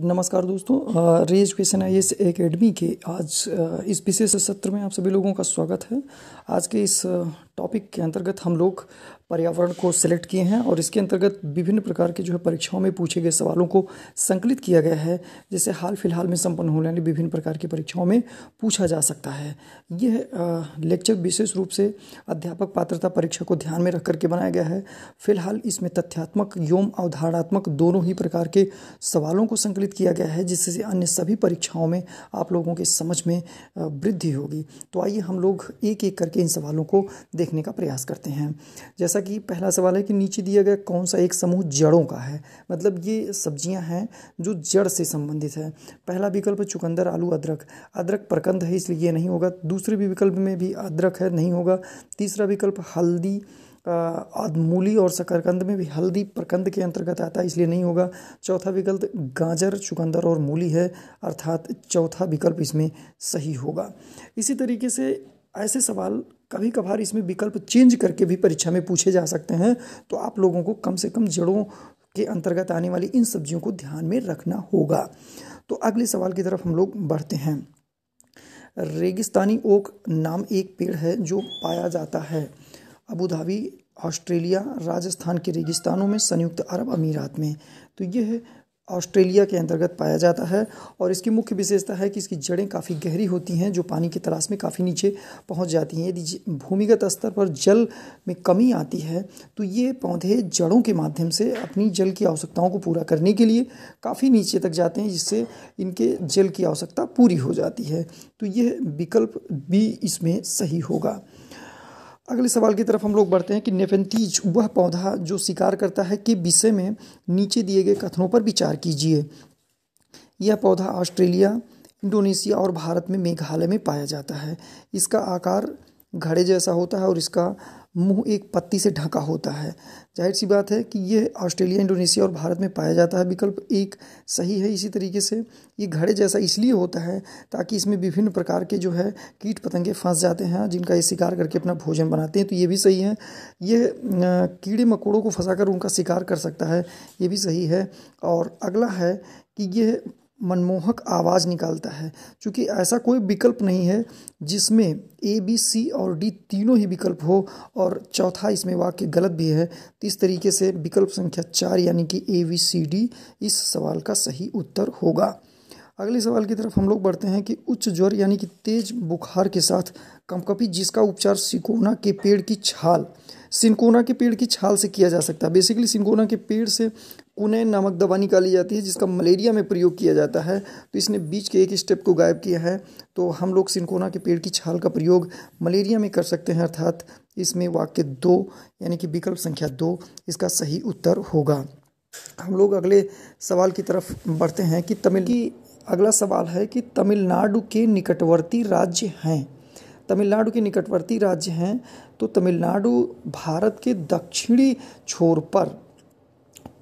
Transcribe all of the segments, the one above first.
नमस्कार दोस्तों रेज एजुकेशन आई एस एकेडमी के आज इस विशेष सत्र में आप सभी लोगों का स्वागत है आज के इस टॉपिक के अंतर्गत हम लोग पर्यावरण को सिलेक्ट किए हैं और इसके अंतर्गत विभिन्न प्रकार के जो है परीक्षाओं में पूछे गए सवालों को संकलित किया गया है जिसे हाल फिलहाल में संपन्न होने वाली विभिन्न प्रकार की परीक्षाओं में पूछा जा सकता है यह लेक्चर विशेष रूप से अध्यापक पात्रता परीक्षा को ध्यान में रख करके बनाया गया है फिलहाल इसमें तथ्यात्मक एवं अवधारणात्मक दोनों ही प्रकार के सवालों को संकलित किया गया है जिससे अन्य सभी परीक्षाओं में आप लोगों के समझ में वृद्धि होगी तो आइए हम लोग एक एक करके इन सवालों को देखने का प्रयास करते हैं जैसा कि पहला सवाल है कि नीचे दिया गया कौन सा एक समूह जड़ों का है मतलब ये सब्जियां हैं जो जड़ से संबंधित है पहला विकल्प चुकंदर आलू अदरक अदरक प्रकंद है इसलिए यह नहीं होगा दूसरे भी विकल्प में भी अदरक है नहीं होगा तीसरा विकल्प हल्दी मूली और शकरकंद में भी हल्दी प्रकंद के अंतर्गत आता है इसलिए नहीं होगा चौथा विकल्प गाजर चुकंदर और मूली है अर्थात चौथा विकल्प इसमें सही होगा इसी तरीके से ऐसे सवाल कभी कभार इसमें विकल्प चेंज करके भी परीक्षा में पूछे जा सकते हैं तो आप लोगों को कम से कम जड़ों के अंतर्गत आने वाली इन सब्जियों को ध्यान में रखना होगा तो अगले सवाल की तरफ हम लोग बढ़ते हैं रेगिस्तानी ओक नाम एक पेड़ है जो पाया जाता है अबूधाबी ऑस्ट्रेलिया राजस्थान के रेगिस्तानों में संयुक्त अरब अमीरात में तो यह ऑस्ट्रेलिया के अंतर्गत पाया जाता है और इसकी मुख्य विशेषता है कि इसकी जड़ें काफ़ी गहरी होती हैं जो पानी की तलाश में काफ़ी नीचे पहुंच जाती हैं यदि भूमिगत स्तर पर जल में कमी आती है तो ये पौधे जड़ों के माध्यम से अपनी जल की आवश्यकताओं को पूरा करने के लिए काफ़ी नीचे तक जाते हैं जिससे इनके जल की आवश्यकता पूरी हो जाती है तो यह विकल्प भी इसमें सही होगा अगले सवाल की तरफ हम लोग बढ़ते हैं कि नेफेंतीज वह पौधा जो स्वीकार करता है कि विषय में नीचे दिए गए कथनों पर विचार कीजिए यह पौधा ऑस्ट्रेलिया इंडोनेशिया और भारत में मेघालय में पाया जाता है इसका आकार घड़े जैसा होता है और इसका मुंह एक पत्ती से ढका होता है जाहिर सी बात है कि ये ऑस्ट्रेलिया इंडोनेशिया और भारत में पाया जाता है विकल्प एक सही है इसी तरीके से ये घड़े जैसा इसलिए होता है ताकि इसमें विभिन्न प्रकार के जो है कीट पतंगे फंस जाते हैं जिनका ये शिकार करके अपना भोजन बनाते हैं तो ये भी सही है ये कीड़े मकोड़ों को फंसा उनका शिकार कर सकता है ये भी सही है और अगला है कि ये मनमोहक आवाज़ निकालता है क्योंकि ऐसा कोई विकल्प नहीं है जिसमें ए बी सी और डी तीनों ही विकल्प हो और चौथा इसमें वाक्य गलत भी है तो इस तरीके से विकल्प संख्या चार यानी कि ए बी सी डी इस सवाल का सही उत्तर होगा अगले सवाल की तरफ हम लोग बढ़ते हैं कि उच्च ज्वर यानी कि तेज बुखार के साथ कमकपी जिसका उपचार सिकोना के पेड़ की छाल सिंकोना के पेड़ की छाल से किया जा सकता है बेसिकली सिंकोना के पेड़ से उन्हें नामक दवा निकाली जाती है जिसका मलेरिया में प्रयोग किया जाता है तो इसने बीच के एक स्टेप को गायब किया है तो हम लोग सिंकोना के पेड़ की छाल का प्रयोग मलेरिया में कर सकते हैं अर्थात इसमें वाक्य दो यानी कि विकल्प संख्या दो इसका सही उत्तर होगा हम लोग अगले सवाल की तरफ बढ़ते हैं कि तमिल की अगला सवाल है कि तमिलनाडु के निकटवर्ती राज्य हैं तमिलनाडु के निकटवर्ती राज्य हैं तो तमिलनाडु भारत के दक्षिणी छोर पर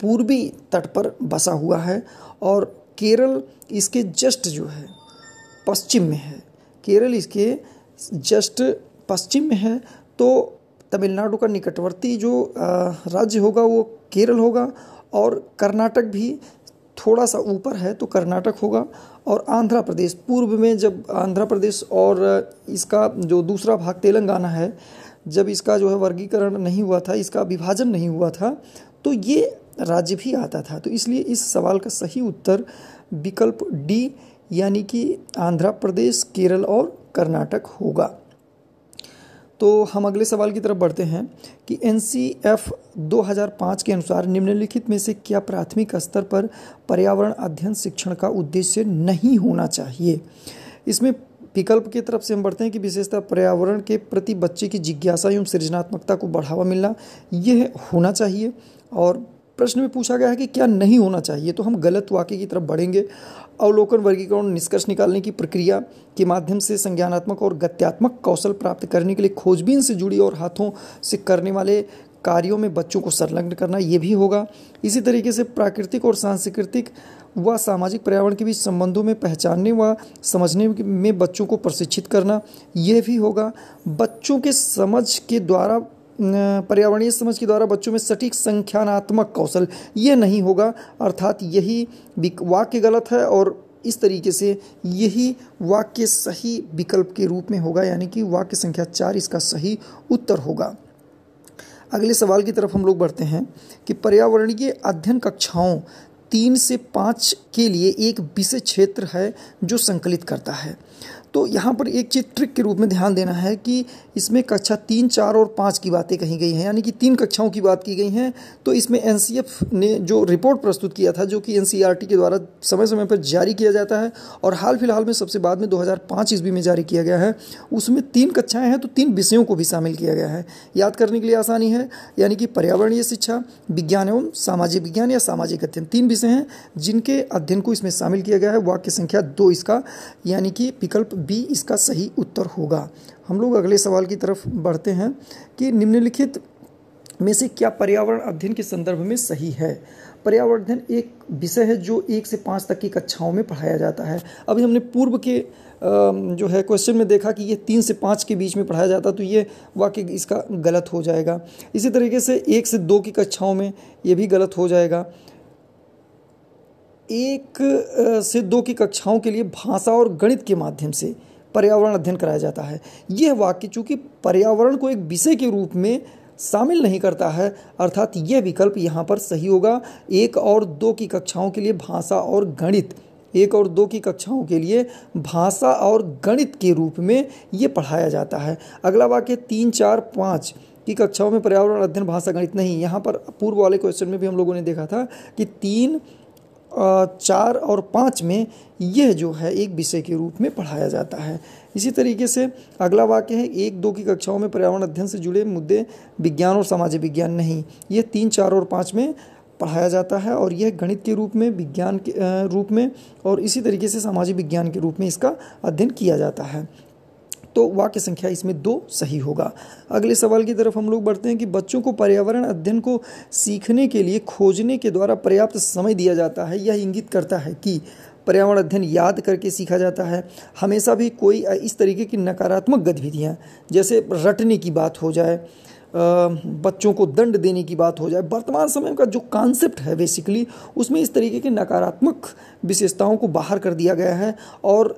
पूर्वी तट पर बसा हुआ है और केरल इसके जस्ट जो है पश्चिम में है केरल इसके जस्ट पश्चिम में है तो तमिलनाडु का निकटवर्ती जो राज्य होगा वो केरल होगा और कर्नाटक भी थोड़ा सा ऊपर है तो कर्नाटक होगा और आंध्र प्रदेश पूर्व में जब आंध्र प्रदेश और इसका जो दूसरा भाग तेलंगाना है जब इसका जो है वर्गीकरण नहीं हुआ था इसका विभाजन नहीं हुआ था तो ये राज्य भी आता था तो इसलिए इस सवाल का सही उत्तर विकल्प डी यानी कि आंध्र प्रदेश केरल और कर्नाटक होगा तो हम अगले सवाल की तरफ बढ़ते हैं कि एन सी एफ 2005 के अनुसार निम्नलिखित में से क्या प्राथमिक स्तर पर पर्यावरण अध्ययन शिक्षण का उद्देश्य नहीं होना चाहिए इसमें विकल्प की तरफ से हम बढ़ते हैं कि विशेषतः पर्यावरण के प्रति बच्चे की जिज्ञासा एवं सृजनात्मकता को बढ़ावा मिलना यह होना चाहिए और प्रश्न में पूछा गया है कि क्या नहीं होना चाहिए तो हम गलत वाक्य की तरफ बढ़ेंगे अवलोकन वर्गीकरण निष्कर्ष निकालने की प्रक्रिया के माध्यम से संज्ञानात्मक और गत्यात्मक कौशल प्राप्त करने के लिए खोजबीन से जुड़ी और हाथों से करने वाले कार्यों में बच्चों को संलग्न करना ये भी होगा इसी तरीके से प्राकृतिक और सांस्कृतिक व सामाजिक पर्यावरण के बीच संबंधों में पहचानने व समझने में बच्चों को प्रशिक्षित करना यह भी होगा बच्चों के समझ के द्वारा पर्यावरणीय समझ के द्वारा बच्चों में सटीक संख्यानात्मक कौशल ये नहीं होगा अर्थात यही वाक्य गलत है और इस तरीके से यही वाक्य सही विकल्प के रूप में होगा यानी कि वाक्य संख्या चार इसका सही उत्तर होगा अगले सवाल की तरफ हम लोग बढ़ते हैं कि पर्यावरणीय अध्ययन कक्षाओं तीन से पाँच के लिए एक विषय क्षेत्र है जो संकलित करता है तो यहाँ पर एक चीज ट्रिक के रूप में ध्यान देना है कि इसमें कक्षा तीन चार और पाँच की बातें कही गई हैं यानी कि तीन कक्षाओं की बात की गई हैं तो इसमें एन ने जो रिपोर्ट प्रस्तुत किया था जो कि एन के द्वारा समय समय पर जारी किया जाता है और हाल फिलहाल में सबसे बाद में 2005 ईस्वी में जारी किया गया है उसमें तीन कक्षाएं हैं तो तीन विषयों को भी शामिल किया गया है याद करने के लिए आसानी है यानी कि पर्यावरणीय शिक्षा विज्ञान एवं सामाजिक विज्ञान या सामाजिक अध्ययन तीन विषय हैं जिनके अध्ययन को इसमें शामिल किया गया है वाक्य संख्या दो इसका यानी कि विकल्प बी इसका सही उत्तर होगा हम लोग अगले सवाल की तरफ बढ़ते हैं कि निम्नलिखित में से क्या पर्यावरण अध्ययन के संदर्भ में सही है पर्यावरण अध्ययन एक विषय है जो एक से पाँच तक की कक्षाओं में पढ़ाया जाता है अभी हमने पूर्व के जो है क्वेश्चन में देखा कि ये तीन से पाँच के बीच में पढ़ाया जाता तो ये वाक्य इसका गलत हो जाएगा इसी तरीके से एक से दो की कक्षाओं में ये भी गलत हो जाएगा एक से दो की कक्षाओं के लिए भाषा और गणित के माध्यम से पर्यावरण अध्ययन कराया जाता है यह वाक्य चूँकि पर्यावरण को एक विषय के रूप में शामिल नहीं करता है अर्थात यह विकल्प यहाँ पर सही होगा एक और दो की कक्षाओं के लिए भाषा और गणित एक और दो की कक्षाओं के लिए भाषा और गणित के रूप में ये पढ़ाया जाता है अगला वाक्य तीन चार पाँच की कक्षाओं में पर्यावरण अध्ययन भाषा गणित नहीं यहाँ पर पूर्व वाले क्वेश्चन में भी हम लोगों ने देखा था कि तीन चार और पाँच में यह जो है एक विषय के रूप में पढ़ाया जाता है इसी तरीके से अगला वाक्य है एक दो की कक्षाओं में पर्यावरण अध्ययन से जुड़े मुद्दे विज्ञान और सामाजिक विज्ञान नहीं यह तीन चार और पाँच में पढ़ाया जाता है और यह गणित के रूप में विज्ञान के रूप में और इसी तरीके से सामाजिक विज्ञान के रूप में इसका अध्ययन किया जाता है तो वाक्य संख्या इसमें दो सही होगा अगले सवाल की तरफ हम लोग बढ़ते हैं कि बच्चों को पर्यावरण अध्ययन को सीखने के लिए खोजने के द्वारा पर्याप्त समय दिया जाता है यह इंगित करता है कि पर्यावरण अध्ययन याद करके सीखा जाता है हमेशा भी कोई इस तरीके की नकारात्मक गतिविधियाँ जैसे रटने की बात हो जाए बच्चों को दंड देने की बात हो जाए वर्तमान समय का जो कॉन्सेप्ट है बेसिकली उसमें इस तरीके के नकारात्मक विशेषताओं को बाहर कर दिया गया है और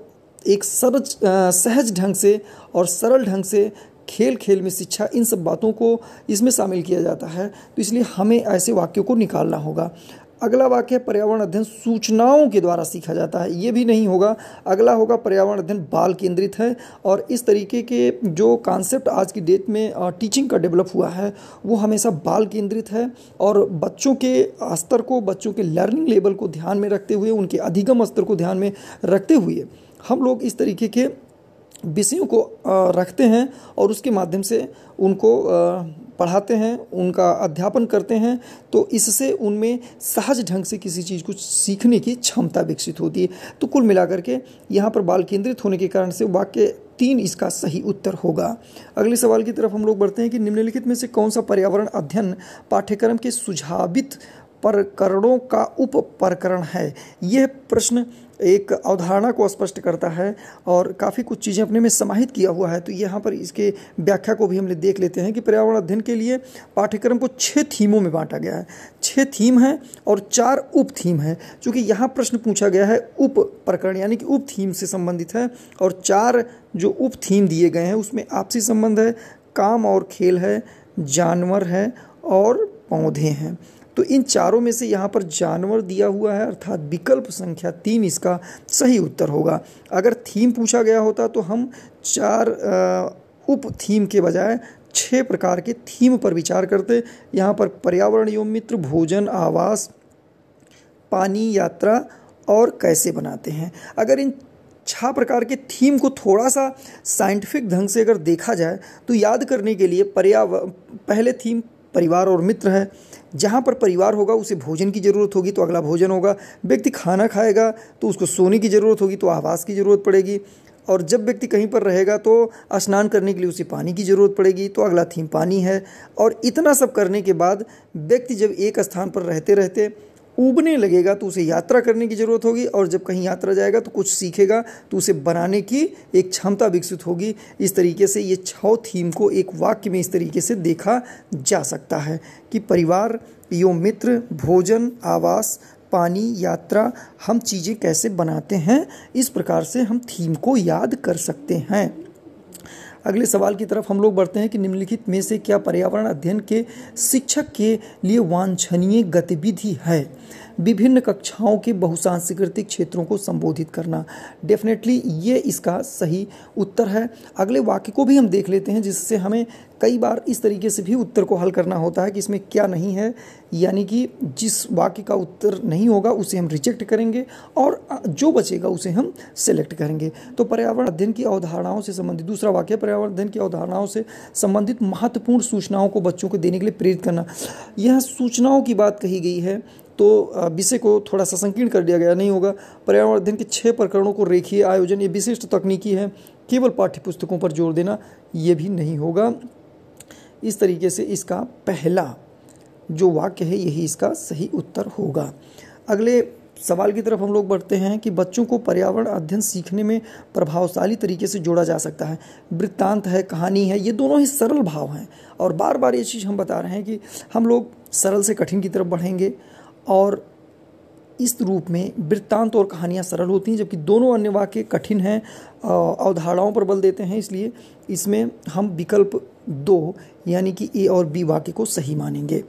एक सरज सहज ढंग से और सरल ढंग से खेल खेल में शिक्षा इन सब बातों को इसमें शामिल किया जाता है तो इसलिए हमें ऐसे वाक्यों को निकालना होगा अगला वाक्य पर्यावरण अध्ययन सूचनाओं के द्वारा सीखा जाता है ये भी नहीं होगा अगला होगा पर्यावरण अध्ययन बाल केंद्रित है और इस तरीके के जो कॉन्सेप्ट आज की डेट में टीचिंग का डेवलप हुआ है वो हमेशा बाल केंद्रित है और बच्चों के स्तर को बच्चों के लर्निंग लेवल को ध्यान में रखते हुए उनके अधिगम स्तर को ध्यान में रखते हुए हम लोग इस तरीके के विषयों को रखते हैं और उसके माध्यम से उनको पढ़ाते हैं उनका अध्यापन करते हैं तो इससे उनमें सहज ढंग से किसी चीज़ को सीखने की क्षमता विकसित होती है तो कुल मिलाकर के यहाँ पर बाल केंद्रित होने के कारण से वाक्य तीन इसका सही उत्तर होगा अगले सवाल की तरफ हम लोग बढ़ते हैं कि निम्नलिखित में से कौन सा पर्यावरण अध्ययन पाठ्यक्रम के सुझावित प्रकरणों का उप प्रकरण है यह प्रश्न एक अवधारणा को स्पष्ट करता है और काफ़ी कुछ चीज़ें अपने में समाहित किया हुआ है तो यहाँ पर इसके व्याख्या को भी हम देख लेते हैं कि पर्यावरण अध्ययन के लिए पाठ्यक्रम को छः थीमों में बांटा गया है छः थीम हैं और चार उप थीम हैं चूँकि यहाँ प्रश्न पूछा गया है उप प्रकरण यानी कि उप थीम से संबंधित है और चार जो उप थीम दिए गए हैं उसमें आपसी संबंध है काम और खेल है जानवर है और पौधे हैं तो इन चारों में से यहाँ पर जानवर दिया हुआ है अर्थात विकल्प संख्या तीन इसका सही उत्तर होगा अगर थीम पूछा गया होता तो हम चार उप थीम के बजाय छः प्रकार के थीम पर विचार करते यहाँ पर पर्यावरण एवं मित्र भोजन आवास पानी यात्रा और कैसे बनाते हैं अगर इन छह प्रकार के थीम को थोड़ा सा साइंटिफिक ढंग से अगर देखा जाए तो याद करने के लिए पर्याव पहले थीम परिवार और मित्र है जहाँ पर परिवार होगा उसे भोजन की ज़रूरत होगी तो अगला भोजन होगा व्यक्ति खाना खाएगा तो उसको सोने की ज़रूरत होगी तो आवास की ज़रूरत पड़ेगी और जब व्यक्ति कहीं पर रहेगा तो स्नान करने के लिए उसे पानी की ज़रूरत पड़ेगी तो अगला थीम पानी है और इतना सब करने के बाद व्यक्ति जब एक स्थान पर रहते रहते उबने लगेगा तो उसे यात्रा करने की ज़रूरत होगी और जब कहीं यात्रा जाएगा तो कुछ सीखेगा तो उसे बनाने की एक क्षमता विकसित होगी इस तरीके से ये छः थीम को एक वाक्य में इस तरीके से देखा जा सकता है कि परिवार यो मित्र भोजन आवास पानी यात्रा हम चीज़ें कैसे बनाते हैं इस प्रकार से हम थीम को याद कर सकते हैं अगले सवाल की तरफ हम लोग बढ़ते हैं कि निम्नलिखित में से क्या पर्यावरण अध्ययन के शिक्षक के लिए वांछनीय गतिविधि है विभिन्न कक्षाओं के बहुसांस्कृतिक क्षेत्रों को संबोधित करना डेफिनेटली ये इसका सही उत्तर है अगले वाक्य को भी हम देख लेते हैं जिससे हमें कई बार इस तरीके से भी उत्तर को हल करना होता है कि इसमें क्या नहीं है यानी कि जिस वाक्य का उत्तर नहीं होगा उसे हम रिजेक्ट करेंगे और जो बचेगा उसे हम सेलेक्ट करेंगे तो पर्यावरण अध्ययन की अवधारणाओं से संबंधित दूसरा वाक्य पर्यावरण अध्ययन की अवधारणाओं से संबंधित महत्वपूर्ण सूचनाओं को बच्चों को देने के लिए प्रेरित करना यह सूचनाओं की बात कही गई है तो विषय को थोड़ा सा संकीर्ण कर दिया गया नहीं होगा पर्यावरण अध्ययन के छः प्रकरणों को रेखीय आयोजन ये विशिष्ट तकनीकी है केवल पाठ्यपुस्तकों पर जोर देना ये भी नहीं होगा इस तरीके से इसका पहला जो वाक्य है यही इसका सही उत्तर होगा अगले सवाल की तरफ हम लोग बढ़ते हैं कि बच्चों को पर्यावरण अध्ययन सीखने में प्रभावशाली तरीके से जोड़ा जा सकता है वृत्तांत है कहानी है ये दोनों ही सरल भाव हैं और बार बार ये चीज़ हम बता रहे हैं कि हम लोग सरल से कठिन की तरफ बढ़ेंगे और इस रूप में वृत्तांत और कहानियाँ सरल होती हैं जबकि दोनों अन्य वाक्य कठिन हैं अवधारणाओं पर बल देते हैं इसलिए इसमें हम विकल्प दो यानी कि ए और बी वाक्य को सही मानेंगे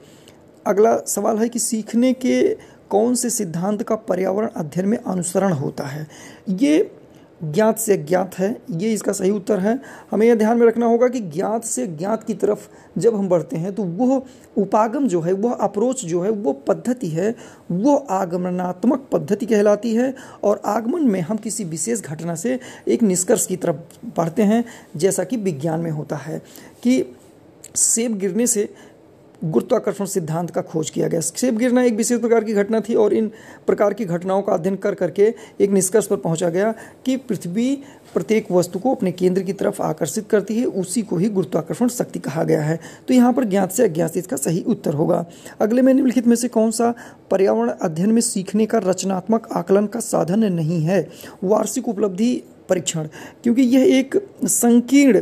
अगला सवाल है कि सीखने के कौन से सिद्धांत का पर्यावरण अध्ययन में अनुसरण होता है ये ज्ञात से अज्ञात है ये इसका सही उत्तर है हमें यह ध्यान में रखना होगा कि ज्ञात से ज्ञात की तरफ जब हम बढ़ते हैं तो वह उपागम जो है वह अप्रोच जो है वो पद्धति है वो आगमनात्मक पद्धति कहलाती है और आगमन में हम किसी विशेष घटना से एक निष्कर्ष की तरफ बढ़ते हैं जैसा कि विज्ञान में होता है कि सेब गिरने से गुरुत्वाकर्षण सिद्धांत का खोज किया गया सेब गिरना एक विशेष प्रकार की घटना थी और इन प्रकार की घटनाओं का अध्ययन कर करके एक निष्कर्ष पर पहुंचा गया कि पृथ्वी प्रत्येक वस्तु को अपने केंद्र की तरफ आकर्षित करती है उसी को ही गुरुत्वाकर्षण शक्ति कहा गया है तो यहाँ पर ज्ञात से अज्ञात इसका सही उत्तर होगा अगले में निम्नलिखित में से कौन सा पर्यावरण अध्ययन में सीखने का रचनात्मक आकलन का साधन नहीं है वार्षिक उपलब्धि परीक्षण क्योंकि यह एक संकीर्ण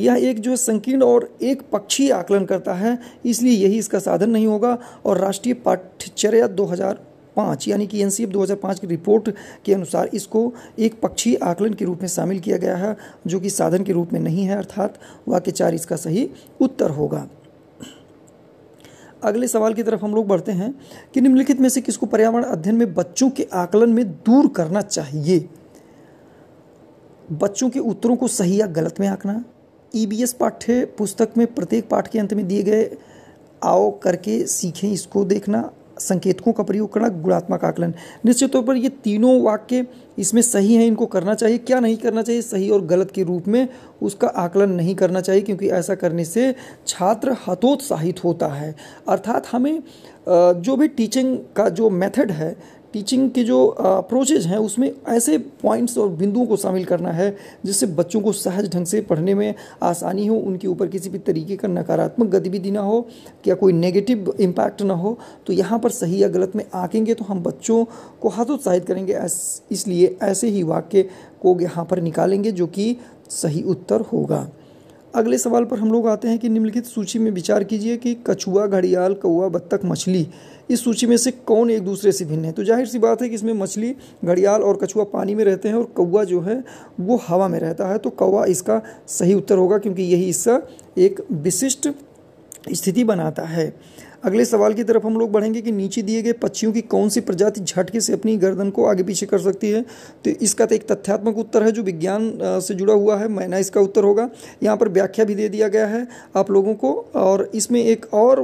यह एक जो है संकीर्ण और एक पक्षी आकलन करता है इसलिए यही इसका साधन नहीं होगा और राष्ट्रीय पाठ्यचर्या 2005 यानी कि एन 2005 की रिपोर्ट के अनुसार इसको एक पक्षी आकलन के रूप में शामिल किया गया है जो कि साधन के रूप में नहीं है अर्थात वाक्य चार इसका सही उत्तर होगा अगले सवाल की तरफ हम लोग बढ़ते हैं कि निम्नलिखित में से किसको पर्यावरण अध्ययन में बच्चों के आकलन में दूर करना चाहिए बच्चों के उत्तरों को सही या गलत में आंकना ई e पाठ्य पुस्तक में प्रत्येक पाठ के अंत में दिए गए आओ करके सीखें इसको देखना संकेतकों का प्रयोग करना गुणात्मक आकलन निश्चित तौर पर ये तीनों वाक्य इसमें सही हैं इनको करना चाहिए क्या नहीं करना चाहिए सही और गलत के रूप में उसका आकलन नहीं करना चाहिए क्योंकि ऐसा करने से छात्र हतोत्साहित होता है अर्थात हमें जो भी टीचिंग का जो मेथड है टीचिंग के जो अप्रोचेज हैं उसमें ऐसे पॉइंट्स और बिंदुओं को शामिल करना है जिससे बच्चों को सहज ढंग से पढ़ने में आसानी हो उनके ऊपर किसी भी तरीके का नकारात्मक गतिविधि ना हो या कोई नेगेटिव इम्पैक्ट ना हो तो यहाँ पर सही या गलत में आकेंगे तो हम बच्चों को हतोत्साहित करेंगे इसलिए ऐसे ही वाक्य को यहाँ पर निकालेंगे जो कि सही उत्तर होगा अगले सवाल पर हम लोग आते हैं कि निम्नलिखित सूची में विचार कीजिए कि कछुआ घड़ियाल कौआ बत्तख मछली इस सूची में से कौन एक दूसरे से भिन्न है तो जाहिर सी बात है कि इसमें मछली घड़ियाल और कछुआ पानी में रहते हैं और कौआ जो है वो हवा में रहता है तो कौआ इसका सही उत्तर होगा क्योंकि यही इसका एक विशिष्ट स्थिति बनाता है अगले सवाल की तरफ हम लोग बढ़ेंगे कि नीचे दिए गए पक्षियों की कौन सी प्रजाति झटके से अपनी गर्दन को आगे पीछे कर सकती है तो इसका तो एक तथ्यात्मक उत्तर है जो विज्ञान से जुड़ा हुआ है मैना इसका उत्तर होगा यहाँ पर व्याख्या भी दे दिया गया है आप लोगों को और इसमें एक और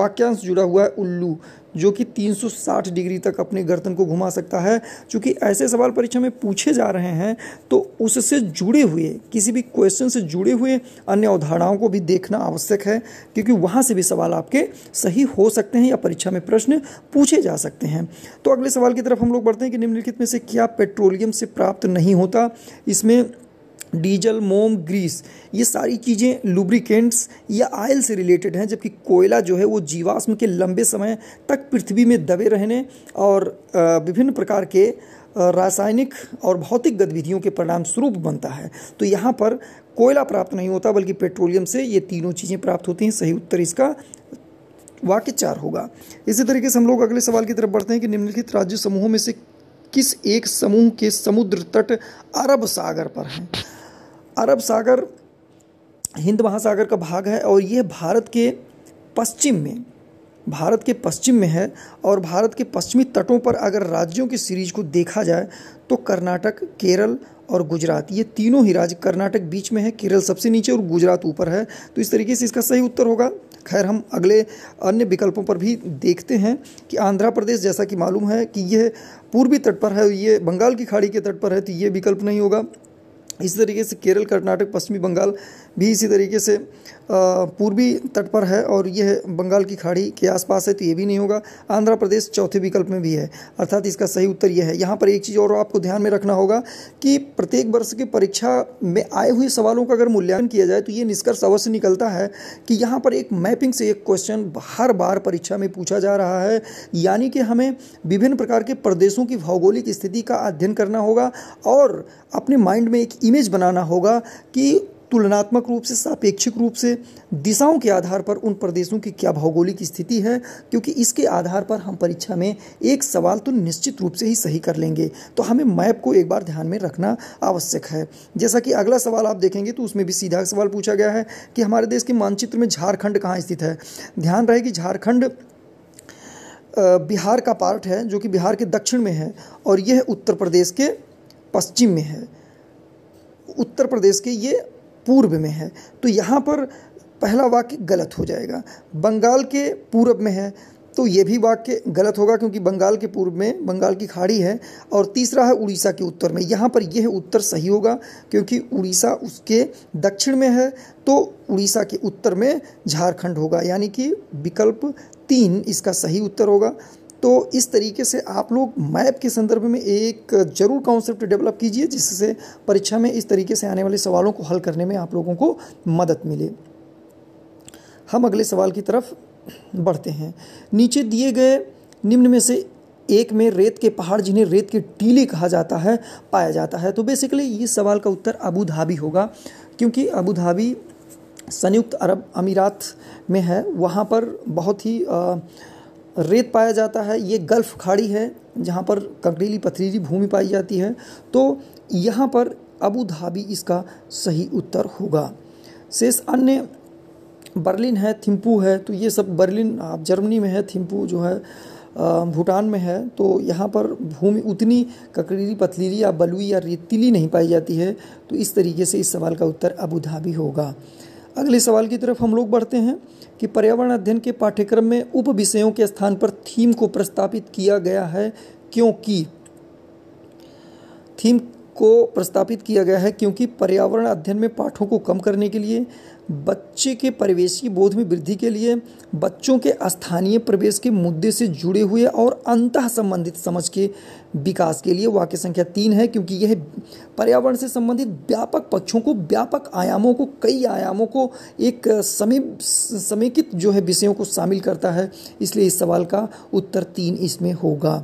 वाक्यांश जुड़ा हुआ है उल्लू जो कि 360 डिग्री तक अपने गर्दन को घुमा सकता है चूँकि ऐसे सवाल परीक्षा में पूछे जा रहे हैं तो उससे जुड़े हुए किसी भी क्वेश्चन से जुड़े हुए अन्य अवधारणाओं को भी देखना आवश्यक है क्योंकि वहाँ से भी सवाल आपके सही हो सकते हैं या परीक्षा में प्रश्न पूछे जा सकते हैं तो अगले सवाल की तरफ हम लोग बढ़ते हैं कि निम्नलिखित में से क्या पेट्रोलियम से प्राप्त नहीं होता इसमें डीजल मोम ग्रीस ये सारी चीज़ें लुब्रिकेंट्स या आयल से रिलेटेड हैं जबकि कोयला जो है वो जीवाश्म के लंबे समय तक पृथ्वी में दबे रहने और विभिन्न प्रकार के रासायनिक और भौतिक गतिविधियों के परिणाम स्वरूप बनता है तो यहाँ पर कोयला प्राप्त नहीं होता बल्कि पेट्रोलियम से ये तीनों चीज़ें प्राप्त होती हैं सही उत्तर इसका वाक्य चार होगा इसी तरीके से हम लोग अगले सवाल की तरफ बढ़ते हैं कि निम्नलिखित राज्य समूहों में से किस एक समूह के समुद्र तट अरब सागर पर हैं अरब सागर हिंद महासागर का भाग है और यह भारत के पश्चिम में भारत के पश्चिम में है और भारत के पश्चिमी तटों पर अगर राज्यों की सीरीज को देखा जाए तो कर्नाटक केरल और गुजरात ये तीनों ही राज्य कर्नाटक बीच में है केरल सबसे नीचे और गुजरात ऊपर है तो इस तरीके से इसका सही उत्तर होगा खैर हम अगले अन्य विकल्पों पर भी देखते हैं कि आंध्र प्रदेश जैसा कि मालूम है कि यह पूर्वी तट पर है ये बंगाल की खाड़ी के तट पर है तो ये विकल्प नहीं होगा इस तरीके से केरल कर्नाटक पश्चिमी बंगाल भी इसी तरीके से पूर्वी तट पर है और यह बंगाल की खाड़ी के आसपास है तो ये भी नहीं होगा आंध्र प्रदेश चौथे विकल्प में भी है अर्थात इसका सही उत्तर यह है यहाँ पर एक चीज़ और आपको ध्यान में रखना होगा कि प्रत्येक वर्ष की परीक्षा में आए हुए सवालों का अगर मूल्यांकन किया जाए तो ये निष्कर्ष अवश्य निकलता है कि यहाँ पर एक मैपिंग से एक क्वेश्चन हर बार परीक्षा में पूछा जा रहा है यानी कि हमें विभिन्न प्रकार के प्रदेशों की भौगोलिक स्थिति का अध्ययन करना होगा और अपने माइंड में एक इमेज बनाना होगा कि तुलनात्मक रूप से सापेक्षिक रूप से दिशाओं के आधार पर उन प्रदेशों की क्या भौगोलिक स्थिति है क्योंकि इसके आधार पर हम परीक्षा में एक सवाल तो निश्चित रूप से ही सही कर लेंगे तो हमें मैप को एक बार ध्यान में रखना आवश्यक है जैसा कि अगला सवाल आप देखेंगे तो उसमें भी सीधा सवाल पूछा गया है कि हमारे देश के मानचित्र में झारखंड कहाँ स्थित है ध्यान रहे कि झारखंड बिहार का पार्ट है जो कि बिहार के दक्षिण में है और यह उत्तर प्रदेश के पश्चिम में है उत्तर प्रदेश के ये पूर्व में है तो यहाँ पर पहला वाक्य गलत हो जाएगा बंगाल के पूर्व में है तो ये भी वाक्य गलत होगा क्योंकि बंगाल के पूर्व में बंगाल की खाड़ी है और तीसरा है उड़ीसा के उत्तर में यहाँ पर यह उत्तर सही होगा क्योंकि उड़ीसा उसके दक्षिण में है तो उड़ीसा के उत्तर में झारखंड होगा यानी कि विकल्प तीन इसका सही उत्तर होगा तो इस तरीके से आप लोग मैप के संदर्भ में एक जरूर कॉन्सेप्ट डेवलप कीजिए जिससे परीक्षा में इस तरीके से आने वाले सवालों को हल करने में आप लोगों को मदद मिले हम अगले सवाल की तरफ बढ़ते हैं नीचे दिए गए निम्न में से एक में रेत के पहाड़ जिन्हें रेत के टीले कहा जाता है पाया जाता है तो बेसिकली इस सवाल का उत्तर अबू धाबी होगा क्योंकि अबू धाबी संयुक्त अरब अमीरात में है वहाँ पर बहुत ही आ, रेत पाया जाता है ये गल्फ खाड़ी है जहाँ पर कंकरीली पथरीली भूमि पाई जाती है तो यहाँ पर अबू धाबी इसका सही उत्तर होगा शेष अन्य बर्लिन है थिम्पू है तो ये सब बर्लिन आप जर्मनी में है थिम्पू जो है भूटान में है तो यहाँ पर भूमि उतनी ककड़ीली पथलीली या बलुई या रेतीली नहीं पाई जाती है तो इस तरीके से इस सवाल का उत्तर अबू धाबी होगा अगले सवाल की तरफ हम लोग बढ़ते हैं कि पर्यावरण अध्ययन के पाठ्यक्रम में उप विषयों के स्थान पर थीम को प्रस्तापित किया गया है क्योंकि थीम को प्रस्तापित किया गया है क्योंकि पर्यावरण अध्ययन में पाठों को कम करने के लिए बच्चे के परिवेशी बोध में वृद्धि के लिए बच्चों के स्थानीय प्रवेश के मुद्दे से जुड़े हुए और अंत संबंधित समझ के विकास के लिए वाक्य संख्या तीन है क्योंकि यह पर्यावरण से संबंधित व्यापक पक्षों को व्यापक आयामों को कई आयामों को एक समी समेकित जो है विषयों को शामिल करता है इसलिए इस सवाल का उत्तर तीन इसमें होगा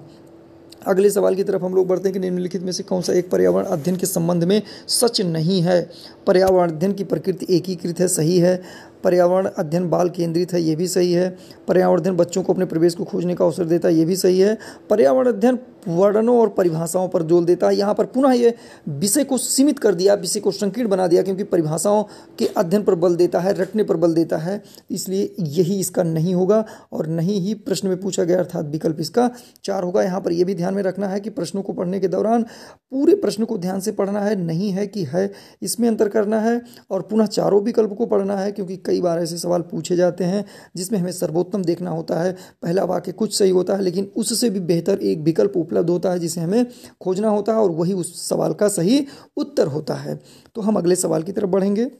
अगले सवाल की तरफ हम लोग बढ़ते हैं कि निम्नलिखित में से कौन सा एक पर्यावरण अध्ययन के संबंध में सच नहीं है पर्यावरण अध्ययन की प्रकृति एकीकृत है सही है पर्यावरण अध्ययन बाल केंद्रित है ये भी सही है पर्यावरण अध्ययन बच्चों को अपने प्रवेश को खोजने का अवसर देता है ये भी सही है पर्यावरण अध्ययन वर्णों और परिभाषाओं पर जोर देता है यहाँ पर पुनः ये विषय को सीमित कर दिया विषय को संकीर्ण बना दिया क्योंकि परिभाषाओं के अध्ययन पर बल देता है रटने पर बल देता है इसलिए यही इसका नहीं होगा और नहीं ही प्रश्न में पूछा गया अर्थात विकल्प इसका चार होगा यहाँ पर यह भी ध्यान में रखना है कि प्रश्नों को पढ़ने के दौरान पूरे प्रश्न को ध्यान से पढ़ना है नहीं है कि है इसमें अंतर करना है और पुनः चारों विकल्प को पढ़ना है क्योंकि कई बार ऐसे सवाल पूछे जाते हैं जिसमें हमें सर्वोत्तम देखना होता है पहला वाक्य कुछ सही होता है लेकिन उससे भी बेहतर एक विकल्प उपलब्ध होता है जिसे हमें खोजना होता है और वही उस सवाल का सही उत्तर होता है तो हम अगले सवाल की तरफ बढ़ेंगे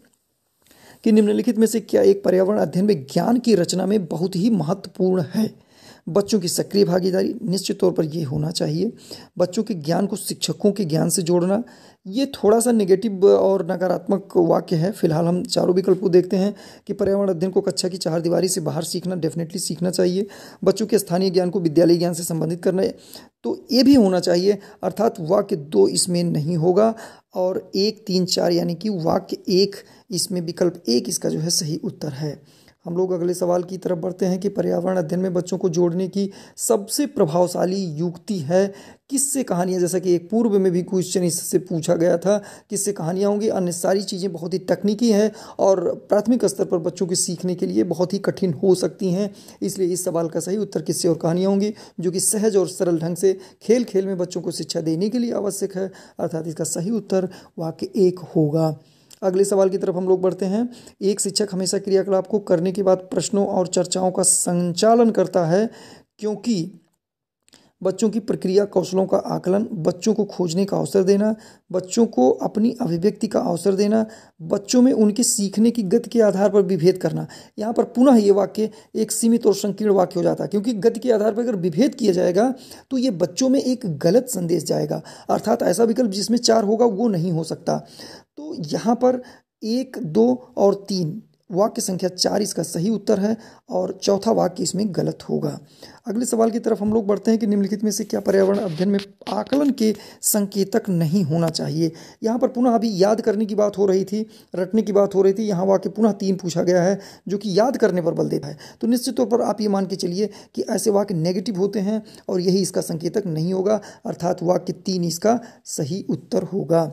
कि निम्नलिखित में से क्या एक पर्यावरण अध्ययन में ज्ञान की रचना में बहुत ही महत्वपूर्ण है बच्चों की सक्रिय भागीदारी निश्चित तौर पर ये होना चाहिए बच्चों के ज्ञान को शिक्षकों के ज्ञान से जोड़ना ये थोड़ा सा नेगेटिव और नकारात्मक वाक्य है फिलहाल हम चारों विकल्प को देखते हैं कि पर्यावरण अध्ययन को कक्षा की चार दीवारी से बाहर सीखना डेफिनेटली सीखना चाहिए बच्चों के स्थानीय ज्ञान को विद्यालय ज्ञान से संबंधित करना है तो ये भी होना चाहिए अर्थात वाक्य दो इसमें नहीं होगा और एक तीन चार यानी कि वाक्य एक इसमें विकल्प एक इसका जो है सही उत्तर है हम लोग अगले सवाल की तरफ बढ़ते हैं कि पर्यावरण अध्ययन में बच्चों को जोड़ने की सबसे प्रभावशाली युक्ति है किससे कहानियाँ जैसा कि एक पूर्व में भी क्वेश्चन इससे पूछा गया था किससे कहानियाँ होंगी अन्य सारी चीज़ें बहुत ही तकनीकी हैं और प्राथमिक स्तर पर बच्चों के सीखने के लिए बहुत ही कठिन हो सकती हैं इसलिए इस सवाल का सही उत्तर किससे और कहानियाँ होंगी जो कि सहज और सरल ढंग से खेल खेल में बच्चों को शिक्षा देने के लिए आवश्यक है अर्थात इसका सही उत्तर वाक्य एक होगा अगले सवाल की तरफ हम लोग बढ़ते हैं एक शिक्षक हमेशा क्रियाकलाप को करने के बाद प्रश्नों और चर्चाओं का संचालन करता है क्योंकि बच्चों की प्रक्रिया कौशलों का आकलन बच्चों को खोजने का अवसर देना बच्चों को अपनी अभिव्यक्ति का अवसर देना बच्चों में उनके सीखने की गति के आधार पर विभेद करना यहाँ पर पुनः ये वाक्य एक सीमित और संकीर्ण वाक्य हो जाता है क्योंकि गति के आधार पर अगर विभेद किया जाएगा तो ये बच्चों में एक गलत संदेश जाएगा अर्थात ऐसा विकल्प जिसमें चार होगा वो नहीं हो सकता तो यहाँ पर एक दो और तीन वाक्य संख्या चार इसका सही उत्तर है और चौथा वाक्य इसमें गलत होगा अगले सवाल की तरफ हम लोग बढ़ते हैं कि निम्नलिखित में से क्या पर्यावरण अध्ययन में आकलन के संकेतक नहीं होना चाहिए यहाँ पर पुनः अभी याद करने की बात हो रही थी रटने की बात हो रही थी यहाँ वाक्य पुनः तीन पूछा गया है जो कि याद करने पर बल देता है तो निश्चित तौर पर आप ये मान के चलिए कि ऐसे वाक्य नेगेटिव होते हैं और यही इसका संकेतक नहीं होगा अर्थात वाक्य तीन इसका सही उत्तर होगा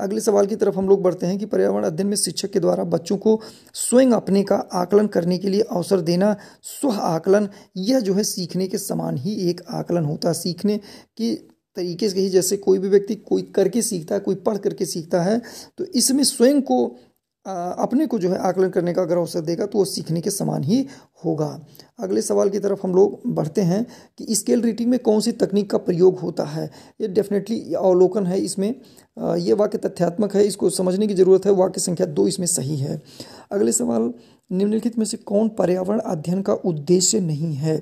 अगले सवाल की तरफ हम लोग बढ़ते हैं कि पर्यावरण अध्ययन में शिक्षक के द्वारा बच्चों को स्वयं अपने का आकलन करने के लिए अवसर देना स्व आकलन यह जो है सीखने के समान ही एक आकलन होता है सीखने की तरीके से ही जैसे कोई भी व्यक्ति कोई करके सीखता है कोई पढ़ करके सीखता है तो इसमें स्वयं को अपने को जो है आकलन करने का अगर अवसर देगा तो वो सीखने के समान ही होगा अगले सवाल की तरफ हम लोग बढ़ते हैं कि स्केल रीटिंग में कौन सी तकनीक का प्रयोग होता है ये डेफिनेटली अवलोकन है इसमें ये वाक्य तथ्यात्मक है इसको समझने की ज़रूरत है वाक्य संख्या दो इसमें सही है अगले सवाल निम्नलिखित में से कौन पर्यावरण अध्ययन का उद्देश्य नहीं है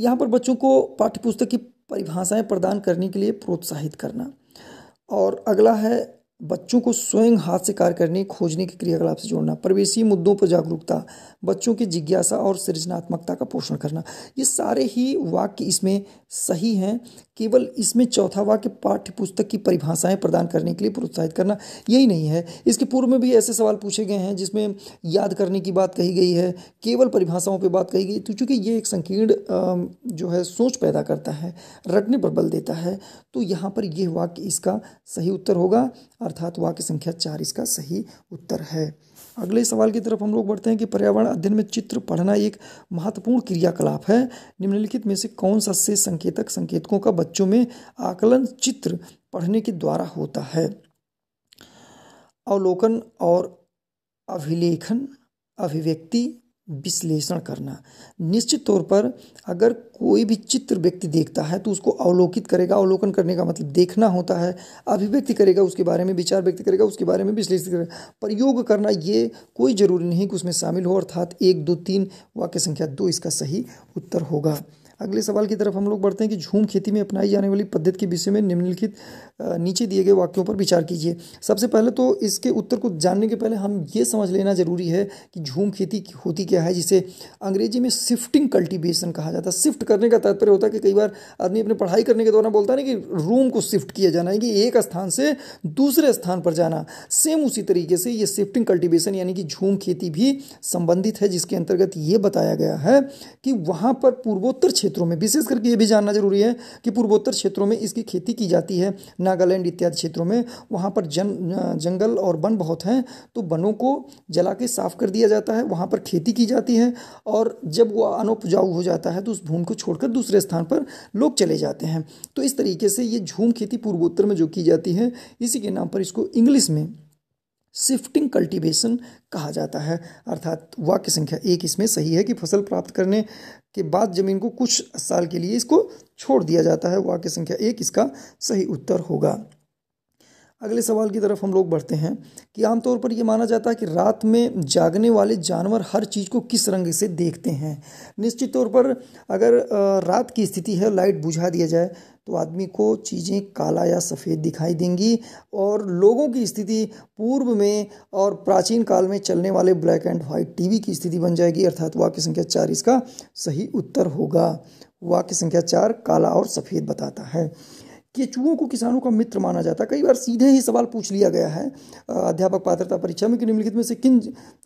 यहाँ पर बच्चों को पाठ्यपुस्तक की परिभाषाएं प्रदान करने के लिए प्रोत्साहित करना और अगला है बच्चों को स्वयं हाथ से कार्य करने खोजने के क्रियाकलाप से जोड़ना प्रवेशी मुद्दों पर जागरूकता बच्चों की जिज्ञासा और सृजनात्मकता का पोषण करना ये सारे ही वाक्य इसमें सही हैं केवल इसमें चौथा वाक्य पाठ्य पुस्तक की परिभाषाएं प्रदान करने के लिए प्रोत्साहित करना यही नहीं है इसके पूर्व में भी ऐसे सवाल पूछे गए हैं जिसमें याद करने की बात कही गई है केवल परिभाषाओं पर बात कही गई तो चूँकि ये एक संकीर्ण जो है सोच पैदा करता है रटने पर बल देता है तो यहाँ पर यह वाक्य इसका सही उत्तर होगा अर्थात वाक्य संख्या चार इसका सही उत्तर है अगले सवाल की तरफ हम लोग बढ़ते हैं कि पर्यावरण अध्ययन में चित्र पढ़ना एक महत्वपूर्ण क्रियाकलाप है निम्नलिखित में से कौन सा से संकेतक संकेतकों का बच्चों में आकलन चित्र पढ़ने के द्वारा होता है अवलोकन और अभिलेखन अभिव्यक्ति विश्लेषण करना निश्चित तौर पर अगर कोई भी चित्र व्यक्ति देखता है तो उसको अवलोकित करेगा अवलोकन करने का मतलब देखना होता है अभिव्यक्ति करेगा उसके बारे में विचार व्यक्त करेगा उसके बारे में विश्लेषण करेगा प्रयोग करना ये कोई ज़रूरी नहीं कि उसमें शामिल हो अर्थात एक दो तीन वाक्य संख्या दो इसका सही उत्तर होगा अगले सवाल की तरफ हम लोग बढ़ते हैं कि झूम खेती में अपनाई जाने वाली पद्धति के विषय में निम्नलिखित नीचे दिए गए वाक्यों पर विचार कीजिए सबसे पहले तो इसके उत्तर को जानने के पहले हम ये समझ लेना ज़रूरी है कि झूम खेती होती क्या है जिसे अंग्रेजी में शिफ्टिंग कल्टिवेशन कहा जाता है शिफ्ट करने का तात्पर्य होता है कि कई बार आदमी अपने पढ़ाई करने के दौरान बोलता है ना कि रूम को शिफ्ट किया जाना है कि एक स्थान से दूसरे स्थान पर जाना सेम उसी तरीके से ये शिफ्टिंग कल्टिवेशन यानी कि झूम खेती भी संबंधित है जिसके अंतर्गत ये बताया गया है कि वहाँ पर पूर्वोत्तर क्षेत्रों में विशेष करके ये भी जानना जरूरी है कि पूर्वोत्तर क्षेत्रों में इसकी खेती की जाती है नागालैंड इत्यादि क्षेत्रों में वहाँ पर जन जंगल और वन बहुत हैं तो वनों को जला के साफ़ कर दिया जाता है वहाँ पर खेती की जाती है और जब वो अनुपजाऊ हो जाता है तो उस भूमि को छोड़कर दूसरे स्थान पर लोग चले जाते हैं तो इस तरीके से ये झूम खेती पूर्वोत्तर में जो की जाती है इसी के नाम पर इसको इंग्लिश में शिफ्टिंग कल्टीवेशन कहा जाता है अर्थात वाक्य संख्या एक इसमें सही है कि फसल प्राप्त करने के बाद जमीन को कुछ साल के लिए इसको छोड़ दिया जाता है वाक्य संख्या एक इसका सही उत्तर होगा अगले सवाल की तरफ हम लोग बढ़ते हैं कि आमतौर पर यह माना जाता है कि रात में जागने वाले जानवर हर चीज़ को किस रंग से देखते हैं निश्चित तौर पर अगर रात की स्थिति है लाइट बुझा दिया जाए तो आदमी को चीज़ें काला या सफ़ेद दिखाई देंगी और लोगों की स्थिति पूर्व में और प्राचीन काल में चलने वाले ब्लैक एंड वाइट टीवी की स्थिति बन जाएगी अर्थात वाक्य संख्या चार इसका सही उत्तर होगा वाक्य संख्या चार काला और सफ़ेद बताता है केचुओं को किसानों का मित्र माना जाता है कई बार सीधे ही सवाल पूछ लिया गया है अध्यापक पात्रता परीक्षा में कि निम्नलिखित में से किन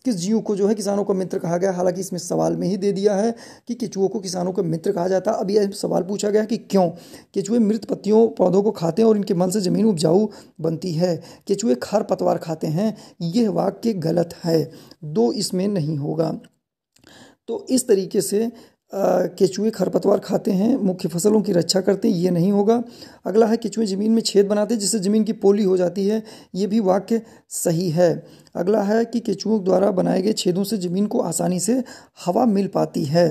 किस जीव को जो है किसानों का मित्र कहा गया हालांकि इसमें सवाल में ही दे दिया है कि केचुओं को किसानों का मित्र कहा जाता है अब यह सवाल पूछा गया कि क्यों केचुए मृत पत्तियों पौधों को खाते हैं और इनके मल से ज़मीन उपजाऊ बनती है केचुए खर पतवार खाते हैं यह वाक्य गलत है दो इसमें नहीं होगा तो इस तरीके से केचुए खरपतवार खाते हैं मुख्य फसलों की रक्षा करते हैं ये नहीं होगा अगला है केचुए ज़मीन में छेद बनाते हैं जिससे ज़मीन की पोली हो जाती है ये भी वाक्य सही है अगला है कि केचुओं द्वारा बनाए गए छेदों से ज़मीन को आसानी से हवा मिल पाती है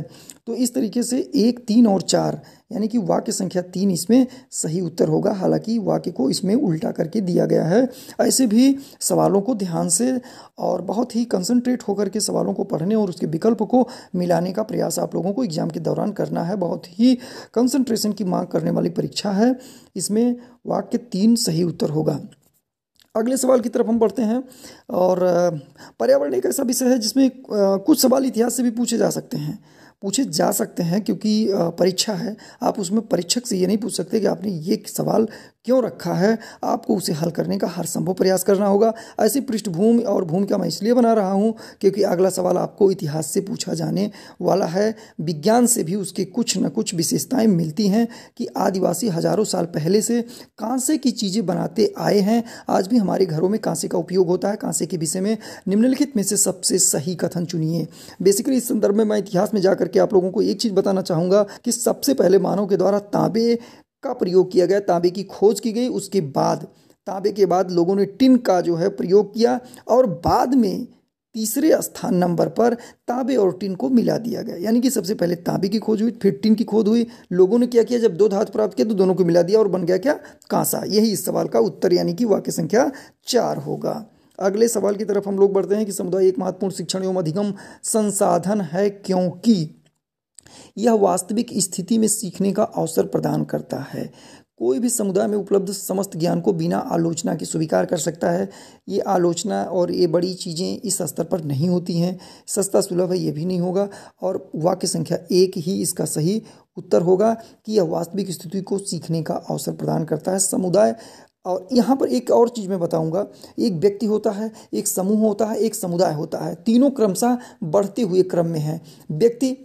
तो इस तरीके से एक तीन और चार यानी कि वाक्य संख्या तीन इसमें सही उत्तर होगा हालांकि वाक्य को इसमें उल्टा करके दिया गया है ऐसे भी सवालों को ध्यान से और बहुत ही कंसंट्रेट होकर के सवालों को पढ़ने और उसके विकल्प को मिलाने का प्रयास आप लोगों को एग्जाम के दौरान करना है बहुत ही कंसंट्रेशन की मांग करने वाली परीक्षा है इसमें वाक्य तीन सही उत्तर होगा अगले सवाल की तरफ हम बढ़ते हैं और पर्यावरण एक ऐसा विषय है जिसमें कुछ सवाल इतिहास से भी पूछे जा सकते हैं पूछे जा सकते हैं क्योंकि परीक्षा है आप उसमें परीक्षक से ये नहीं पूछ सकते कि आपने ये सवाल क्यों रखा है आपको उसे हल करने का हर संभव प्रयास करना होगा ऐसी पृष्ठभूमि और भूमिका मैं इसलिए बना रहा हूँ क्योंकि अगला सवाल आपको इतिहास से पूछा जाने वाला है विज्ञान से भी उसके कुछ न कुछ विशेषताएं मिलती हैं कि आदिवासी हजारों साल पहले से कांसे की चीज़ें बनाते आए हैं आज भी हमारे घरों में कांसे का उपयोग होता है कांसे के विषय में निम्नलिखित में से सबसे सही कथन चुनिए बेसिकली इस संदर्भ में मैं इतिहास में जाकर करके आप लोगों को एक चीज़ बताना चाहूँगा कि सबसे पहले मानव के द्वारा तांबे का प्रयोग किया गया तांबे की खोज की गई उसके बाद तांबे के बाद लोगों ने टिन का जो है प्रयोग किया और बाद में तीसरे स्थान नंबर पर तांबे और टिन को मिला दिया गया यानी कि सबसे पहले तांबे की खोज हुई फिर टिन की खोज हुई लोगों ने क्या किया जब दो धातु प्राप्त किया तो दोनों को मिला दिया और बन गया क्या कांसा यही इस सवाल का उत्तर यानी कि वाक्य संख्या चार होगा अगले सवाल की तरफ हम लोग बढ़ते हैं कि समुदाय एक महत्वपूर्ण शिक्षण एवं अधिगम संसाधन है क्योंकि यह वास्तविक स्थिति में सीखने का अवसर प्रदान करता है कोई भी समुदाय में उपलब्ध समस्त ज्ञान को बिना आलोचना के स्वीकार कर सकता है ये आलोचना और ये बड़ी चीज़ें इस स्तर पर नहीं होती हैं सस्ता सुलभ है ये भी नहीं होगा और वाक्य संख्या एक ही इसका सही उत्तर होगा कि यह वास्तविक स्थिति को सीखने का अवसर प्रदान करता है समुदाय और यहाँ पर एक और चीज़ मैं बताऊँगा एक व्यक्ति होता है एक समूह होता है एक समुदाय होता है तीनों क्रमशः बढ़ते हुए क्रम में है व्यक्ति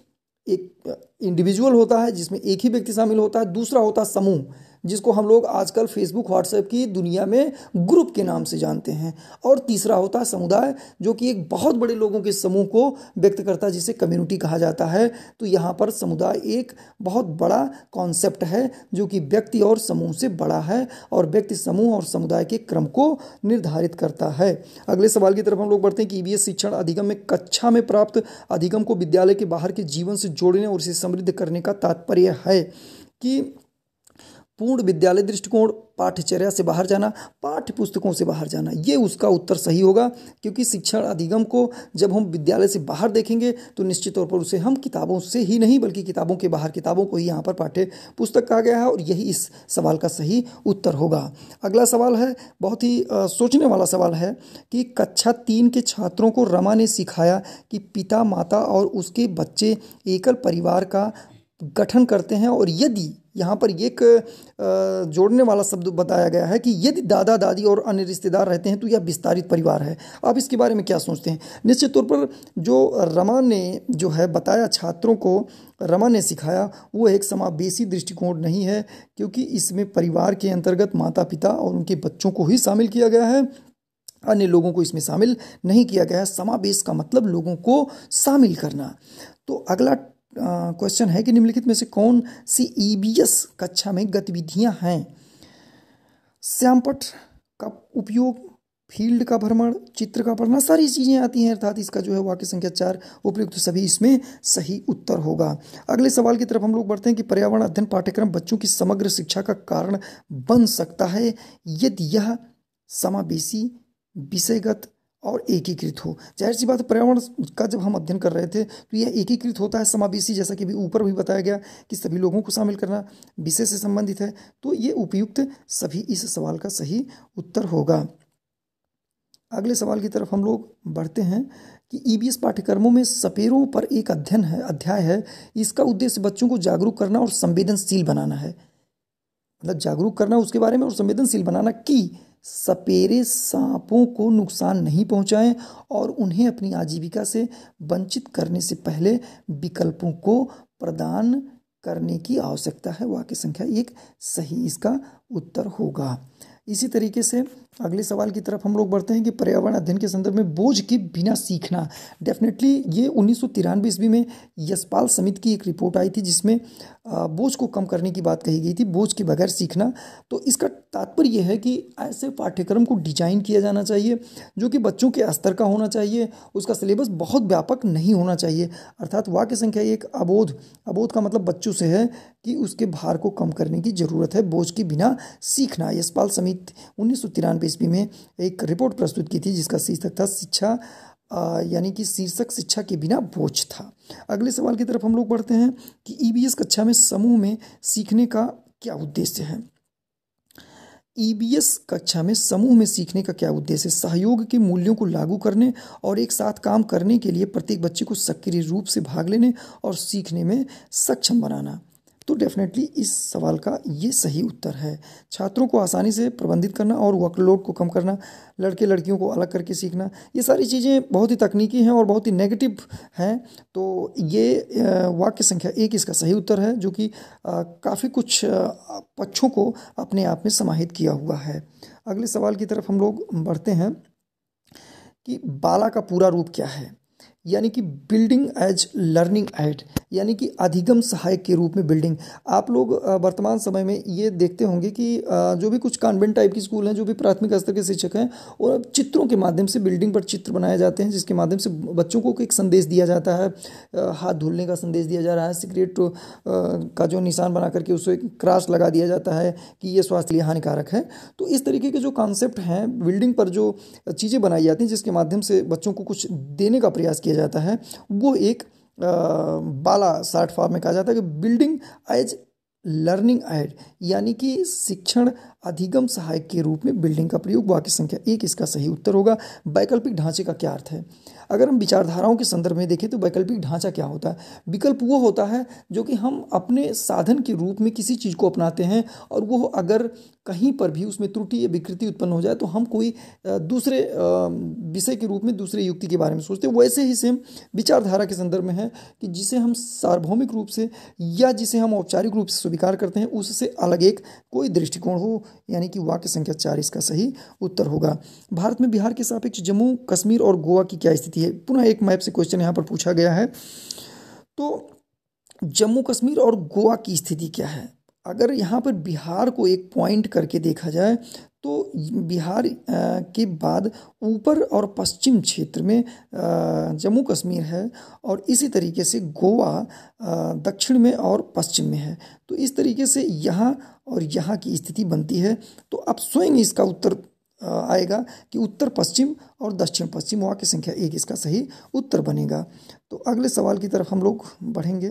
एक इंडिविजुअल होता है जिसमें एक ही व्यक्ति शामिल होता है दूसरा होता है समूह जिसको हम लोग आजकल फेसबुक व्हाट्सएप की दुनिया में ग्रुप के नाम से जानते हैं और तीसरा होता है समुदाय जो कि एक बहुत बड़े लोगों के समूह को व्यक्त करता है जिसे कम्युनिटी कहा जाता है तो यहाँ पर समुदाय एक बहुत बड़ा कॉन्सेप्ट है जो कि व्यक्ति और समूह से बड़ा है और व्यक्ति समूह और समुदाय के क्रम को निर्धारित करता है अगले सवाल की तरफ हम लोग बढ़ते हैं कि ईबीएस e शिक्षण अधिगम में कक्षा में प्राप्त अधिगम को विद्यालय के बाहर के जीवन से जोड़ने और इसे समृद्ध करने का तात्पर्य है कि पूर्ण विद्यालय दृष्टिकोण पाठ्यचर्या से बाहर जाना पाठ्य पुस्तकों से बाहर जाना ये उसका उत्तर सही होगा क्योंकि शिक्षण अधिगम को जब हम विद्यालय से बाहर देखेंगे तो निश्चित तौर पर उसे हम किताबों से ही नहीं बल्कि किताबों के बाहर किताबों को ही यहाँ पर पाठ्य पुस्तक कहा गया है और यही इस सवाल का सही उत्तर होगा अगला सवाल है बहुत ही आ, सोचने वाला सवाल है कि कक्षा तीन के छात्रों को रमा ने सिखाया कि पिता माता और उसके बच्चे एकल परिवार का गठन करते हैं और यदि यहाँ पर एक जोड़ने वाला शब्द बताया गया है कि यदि दादा दादी और अन्य रिश्तेदार रहते हैं तो यह विस्तारित परिवार है आप इसके बारे में क्या सोचते हैं निश्चित तौर पर जो रमा ने जो है बताया छात्रों को रमा ने सिखाया वो एक समावेशी दृष्टिकोण नहीं है क्योंकि इसमें परिवार के अंतर्गत माता पिता और उनके बच्चों को ही शामिल किया गया है अन्य लोगों को इसमें शामिल नहीं किया गया है समावेश का मतलब लोगों को शामिल करना तो अगला क्वेश्चन है कि निम्नलिखित में से कौन सी ईबीएस e कक्षा में गतिविधियां हैं श्यामपट का उपयोग फील्ड का भ्रमण चित्र का पढ़ना सारी चीज़ें आती हैं अर्थात इसका जो है वाक्य संख्या चार उपयुक्त तो सभी इसमें सही उत्तर होगा अगले सवाल की तरफ हम लोग बढ़ते हैं कि पर्यावरण अध्ययन पाठ्यक्रम बच्चों की समग्र शिक्षा का कारण बन सकता है यदि यह समावेशी विषयगत और एकीकृत हो जाहिर सी बात पर्यावरण का जब हम अध्ययन कर रहे थे तो यह एकीकृत होता है समावेशी जैसा कि ऊपर भी बताया गया कि सभी लोगों को शामिल करना विषय से संबंधित है तो ये उपयुक्त सभी इस सवाल का सही उत्तर होगा अगले सवाल की तरफ हम लोग बढ़ते हैं कि ईबीएस e पाठ्यक्रमों में सपेरों पर एक अध्ययन है अध्याय है इसका उद्देश्य बच्चों को जागरूक करना और संवेदनशील बनाना है मतलब जागरूक करना उसके बारे में और संवेदनशील बनाना की सपेरे सांपों को नुकसान नहीं पहुंचाएं और उन्हें अपनी आजीविका से वंचित करने से पहले विकल्पों को प्रदान करने की आवश्यकता है वाक्य संख्या एक सही इसका उत्तर होगा इसी तरीके से अगले सवाल की तरफ हम लोग बढ़ते हैं कि पर्यावरण अध्ययन के संदर्भ में बोझ के बिना सीखना डेफिनेटली ये उन्नीस सौ ईस्वी में यशपाल समिति की एक रिपोर्ट आई थी जिसमें बोझ को कम करने की बात कही गई थी बोझ के बगैर सीखना तो इसका तात्पर्य यह है कि ऐसे पाठ्यक्रम को डिजाइन किया जाना चाहिए जो कि बच्चों के स्तर का होना चाहिए उसका सिलेबस बहुत व्यापक नहीं होना चाहिए अर्थात वाक्य संख्या एक अबोध अबोध का मतलब बच्चों से है कि उसके भार को कम करने की ज़रूरत है बोझ के बिना सीखना यशपाल समिति उन्नीस सौ नब्बे में एक रिपोर्ट प्रस्तुत की थी जिसका शीर्षक था शिक्षा यानी कि शीर्षक शिक्षा के बिना बोझ था अगले सवाल की तरफ हम लोग बढ़ते हैं कि ई e कक्षा में समूह में सीखने का क्या उद्देश्य है ई e कक्षा में समूह में सीखने का क्या उद्देश्य है सहयोग के मूल्यों को लागू करने और एक साथ काम करने के लिए प्रत्येक बच्चे को सक्रिय रूप से भाग लेने और सीखने में सक्षम बनाना तो डेफिनेटली इस सवाल का ये सही उत्तर है छात्रों को आसानी से प्रबंधित करना और वर्कलोड को कम करना लड़के लड़कियों को अलग करके सीखना ये सारी चीज़ें बहुत ही तकनीकी हैं और बहुत ही नेगेटिव हैं तो ये वाक्य संख्या एक इसका सही उत्तर है जो कि काफ़ी कुछ पक्षों को अपने आप में समाहित किया हुआ है अगले सवाल की तरफ हम लोग बढ़ते हैं कि बाला का पूरा रूप क्या है यानी कि बिल्डिंग एज लर्निंग एड यानी कि अधिगम सहायक के रूप में बिल्डिंग आप लोग वर्तमान समय में ये देखते होंगे कि जो भी कुछ कॉन्वेंट टाइप के स्कूल हैं जो भी प्राथमिक स्तर के शिक्षक हैं और चित्रों के माध्यम से बिल्डिंग पर चित्र बनाए जाते हैं जिसके माध्यम से बच्चों को एक संदेश दिया जाता है हाथ धुलने का संदेश दिया जा रहा है सिगरेट का जो निशान बना करके उसे क्रास लगा दिया जाता है कि ये स्वास्थ्य लिए हानिकारक है तो इस तरीके के जो कॉन्सेप्ट हैं बिल्डिंग पर जो चीज़ें बनाई जाती हैं जिसके माध्यम से बच्चों को कुछ देने का प्रयास किया किया जाता है वो एक बाला शार्ट फॉर्म में कहा जाता है कि बिल्डिंग एज लर्निंग एड यानी कि शिक्षण अधिगम सहायक के रूप में बिल्डिंग का प्रयोग वाक्य संख्या एक इसका सही उत्तर होगा वैकल्पिक ढांचे का क्या अर्थ है अगर हम विचारधाराओं के संदर्भ में देखें तो वैकल्पिक ढांचा क्या होता है विकल्प वो होता है जो कि हम अपने साधन के रूप में किसी चीज़ को अपनाते हैं और वो अगर कहीं पर भी उसमें त्रुटि या विकृति उत्पन्न हो जाए तो हम कोई दूसरे विषय के रूप में दूसरे युक्ति के बारे में सोचते हैं वैसे ही सेम विचारधारा के संदर्भ में है कि जिसे हम सार्वभौमिक रूप से या जिसे हम औपचारिक रूप से स्वीकार करते हैं उससे अलग एक कोई दृष्टिकोण हो यानी कि वाक्य संख्या चार इसका सही उत्तर होगा भारत में बिहार के सापेक्ष जम्मू कश्मीर और गोवा की क्या स्थिति सकती है पुनः एक मैप से क्वेश्चन यहाँ पर पूछा गया है तो जम्मू कश्मीर और गोवा की स्थिति क्या है अगर यहाँ पर बिहार को एक पॉइंट करके देखा जाए तो बिहार के बाद ऊपर और पश्चिम क्षेत्र में जम्मू कश्मीर है और इसी तरीके से गोवा दक्षिण में और पश्चिम में है तो इस तरीके से यहाँ और यहाँ की स्थिति बनती है तो आप स्वयं इसका उत्तर आएगा कि उत्तर पश्चिम और दक्षिण पश्चिम वाक्य संख्या एक इसका सही उत्तर बनेगा तो अगले सवाल की तरफ हम लोग बढ़ेंगे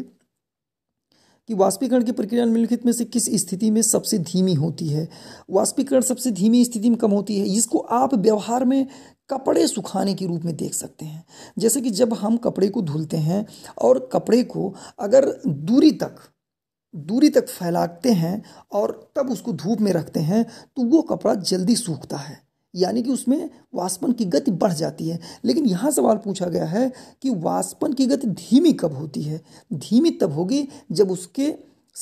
कि वाष्पीकरण की प्रक्रिया निम्नलिखित में से किस स्थिति में सबसे धीमी होती है वाष्पीकरण सबसे धीमी स्थिति में कम होती है इसको आप व्यवहार में कपड़े सुखाने के रूप में देख सकते हैं जैसे कि जब हम कपड़े को धुलते हैं और कपड़े को अगर दूरी तक दूरी तक फैलाते हैं और तब उसको धूप में रखते हैं तो वो कपड़ा जल्दी सूखता है यानी कि उसमें वाष्पन की गति बढ़ जाती है लेकिन यहाँ सवाल पूछा गया है कि वाष्पन की गति धीमी कब होती है धीमी तब होगी जब उसके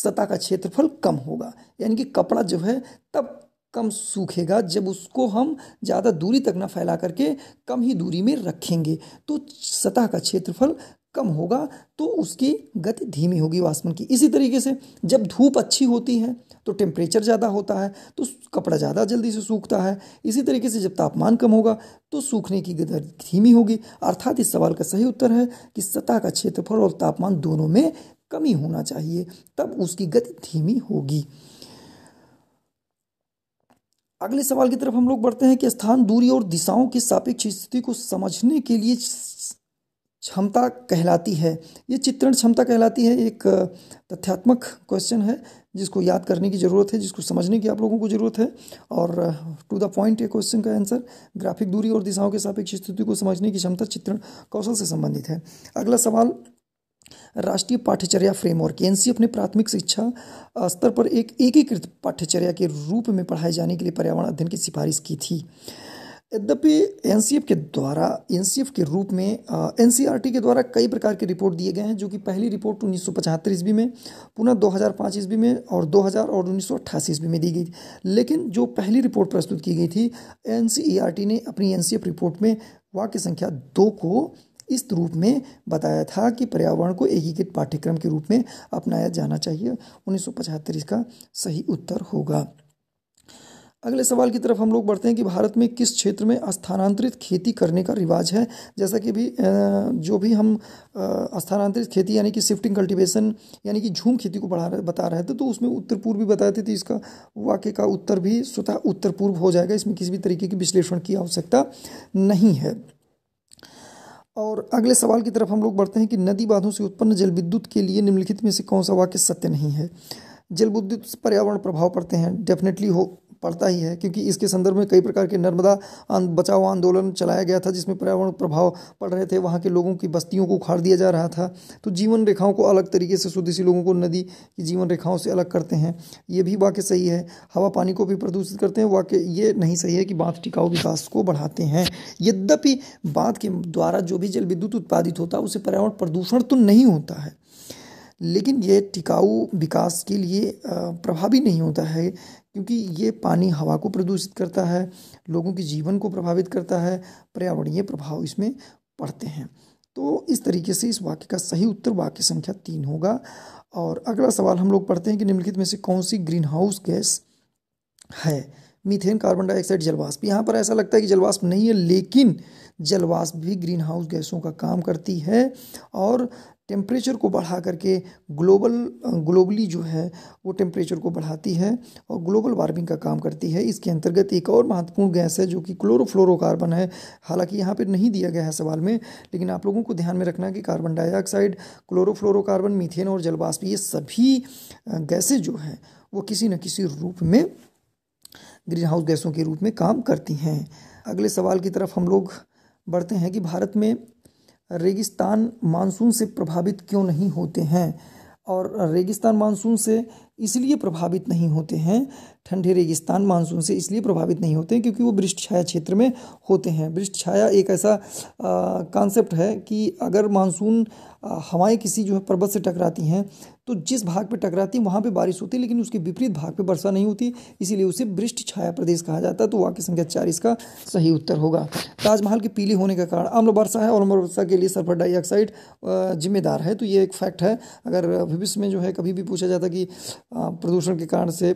सतह का क्षेत्रफल कम होगा यानी कि कपड़ा जो है तब कम सूखेगा जब उसको हम ज़्यादा दूरी तक ना फैला करके कम ही दूरी में रखेंगे तो सतह का क्षेत्रफल कम होगा तो उसकी गति धीमी होगी वाष्पन की इसी तरीके से जब धूप अच्छी होती है तो टेम्परेचर ज़्यादा होता है तो कपड़ा ज़्यादा जल्दी से सूखता है इसी तरीके से जब तापमान कम होगा तो सूखने की दर धीमी होगी अर्थात इस सवाल का सही उत्तर है कि सतह का क्षेत्रफल और तापमान दोनों में कमी होना चाहिए तब उसकी गति धीमी होगी अगले सवाल की तरफ हम लोग बढ़ते हैं कि स्थान दूरी और दिशाओं की सापेक्ष स्थिति को समझने के लिए क्षमता कहलाती है ये चित्रण क्षमता कहलाती है एक तथ्यात्मक क्वेश्चन है जिसको याद करने की ज़रूरत है जिसको समझने की आप लोगों को ज़रूरत है और टू द पॉइंट ये क्वेश्चन का आंसर ग्राफिक दूरी और दिशाओं के सापेक्ष स्थिति को समझने की क्षमता चित्रण कौशल से संबंधित है अगला सवाल राष्ट्रीय पाठ्यचर्या फ्रेमवर्क एन अपने प्राथमिक शिक्षा स्तर पर एक एकीकृत पाठ्यचर्या के रूप में पढ़ाए जाने के लिए पर्यावरण अध्ययन की सिफारिश की थी यद्यपि एन के द्वारा एन के रूप में एन के द्वारा कई प्रकार के रिपोर्ट दिए गए हैं जो कि पहली रिपोर्ट उन्नीस सौ पचहत्तर ईस्वी में पुनः 2005 ईस्वी में और 2000 और उन्नीस सौ अट्ठासी ईस्वी में दी गई लेकिन जो पहली रिपोर्ट प्रस्तुत की गई थी एन ने अपनी एन रिपोर्ट में वाक्य संख्या दो को इस रूप में बताया था कि पर्यावरण को एकीकृत पाठ्यक्रम के रूप में अपनाया जाना चाहिए उन्नीस सौ इसका सही उत्तर होगा अगले सवाल की तरफ हम लोग बढ़ते हैं कि भारत में किस क्षेत्र में स्थानांतरित खेती करने का रिवाज है जैसा कि भी जो भी हम स्थानांतरित खेती यानी कि शिफ्टिंग कल्टीवेशन यानी कि झूम खेती को बढ़ा रहे, बता रहे थे तो उसमें उत्तर पूर्व भी बताए थे तो इसका वाक्य का उत्तर भी स्वतः उत्तर पूर्व हो जाएगा इसमें किसी भी तरीके की विश्लेषण की आवश्यकता नहीं है और अगले सवाल की तरफ हम लोग बढ़ते हैं कि नदी बांधों से उत्पन्न जल विद्युत के लिए निम्नलिखित में से कौन सा वाक्य सत्य नहीं है जल विद्युत पर्यावरण प्रभाव पड़ते हैं डेफिनेटली हो पड़ता ही है क्योंकि इसके संदर्भ में कई प्रकार के नर्मदा बचाओ आंदोलन चलाया गया था जिसमें पर्यावरण प्रभाव पड़ रहे थे वहाँ के लोगों की बस्तियों को उखाड़ दिया जा रहा था तो जीवन रेखाओं को अलग तरीके से स्वदेशी लोगों को नदी की जीवन रेखाओं से अलग करते हैं ये भी वाक्य सही है हवा पानी को भी प्रदूषित करते हैं वाक्य ये नहीं सही है कि बांध टिकाऊ विकास को बढ़ाते हैं यद्यपि बांध के द्वारा जो भी जल विद्युत उत्पादित होता है उसे पर्यावरण प्रदूषण तो नहीं होता है लेकिन ये टिकाऊ विकास के लिए प्रभावी नहीं होता है क्योंकि ये पानी हवा को प्रदूषित करता है लोगों के जीवन को प्रभावित करता है पर्यावरणीय प्रभाव इसमें पड़ते हैं तो इस तरीके से इस वाक्य का सही उत्तर वाक्य संख्या तीन होगा और अगला सवाल हम लोग पढ़ते हैं कि निम्नलिखित में से कौन सी ग्रीन हाउस गैस है मीथेन कार्बन डाइऑक्साइड जलवाष्प यहाँ पर ऐसा लगता है कि जलवाष्प नहीं है लेकिन जलवाष्प भी ग्रीन हाउस गैसों का काम करती है और टेम्परेचर को बढ़ा करके ग्लोबल ग्लोबली जो है वो टेम्परेचर को बढ़ाती है और ग्लोबल वार्मिंग का काम करती है इसके अंतर्गत एक और महत्वपूर्ण गैस है जो कि क्लोरोफ्लोरोकार्बन है हालांकि यहाँ पर नहीं दिया गया है सवाल में लेकिन आप लोगों को ध्यान में रखना है कि कार्बन डाइऑक्साइड क्लोरोफ्लोरोकार्बन मीथेन और जलवाष्प ये सभी गैसें जो हैं वो किसी न किसी रूप में ग्रीन हाउस गैसों के रूप में काम करती हैं अगले सवाल की तरफ हम लोग बढ़ते हैं कि भारत में रेगिस्तान मानसून से प्रभावित क्यों नहीं होते हैं और रेगिस्तान मानसून से इसलिए प्रभावित नहीं होते हैं ठंडे रेगिस्तान मानसून से इसलिए प्रभावित नहीं होते हैं क्योंकि वो वृष्ट छाया क्षेत्र में होते हैं वृष्ट छाया एक ऐसा कॉन्सेप्ट है कि अगर मानसून हवाएं किसी जो है पर्वत से टकराती हैं तो जिस भाग पे टकराती वहाँ पर बारिश होती है लेकिन उसके विपरीत भाग पर वर्षा नहीं होती इसीलिए उसे वृष्ट छाया प्रदेश कहा जाता है तो वाक्य संख्या चार इसका सही उत्तर होगा ताजमहल के पीले होने का कारण अम्ल वर्षा है और अम्ल वर्षा के लिए सल्फर डाइऑक्साइड जिम्मेदार है तो ये एक फैक्ट है अगर भविष्य में जो है कभी भी पूछा जाता कि प्रदूषण के कारण से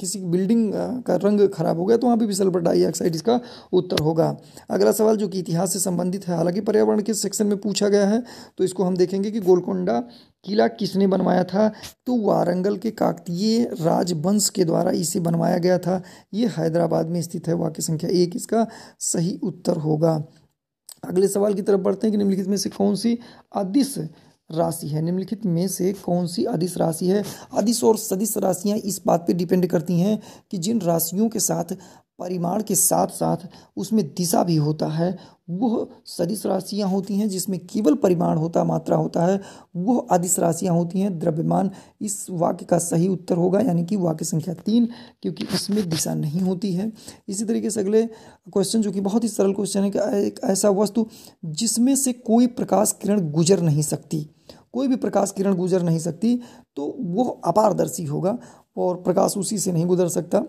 किसी बिल्डिंग का रंग खराब हो गया तो वहाँ भी सल्फर डाइऑक्साइड इसका उत्तर होगा अगला सवाल जो कि इतिहास से संबंधित है हालांकि पर्यावरण के सेक्शन में पूछा गया है तो इसको हम देखेंगे कि गोलकोंडा किला किसने बनवाया था तो वारंगल के काकतीय राजवंश के द्वारा इसे बनवाया गया था ये हैदराबाद में स्थित है वाक्य संख्या एक इसका सही उत्तर होगा अगले सवाल की तरफ बढ़ते हैं कि निम्नलिखित में से कौन सी अदृश्य राशि है निम्नलिखित में से कौन सी अधिस राशि है अधिस और सदिश राशियाँ इस बात पर डिपेंड करती हैं कि जिन राशियों के साथ परिमाण के साथ साथ उसमें दिशा भी होता है वह सदिश राशियाँ होती हैं जिसमें केवल परिमाण होता मात्रा होता है वह आदिश राशियाँ होती हैं द्रव्यमान इस वाक्य का सही उत्तर होगा यानी कि वाक्य संख्या तीन क्योंकि इसमें दिशा नहीं होती है इसी तरीके से अगले क्वेश्चन जो कि बहुत ही सरल क्वेश्चन है कि एक ऐसा वस्तु जिसमें से कोई प्रकाश किरण गुजर नहीं सकती कोई भी प्रकाश किरण गुजर नहीं सकती तो वह अपारदर्शी होगा और प्रकाश उसी से नहीं गुजर सकता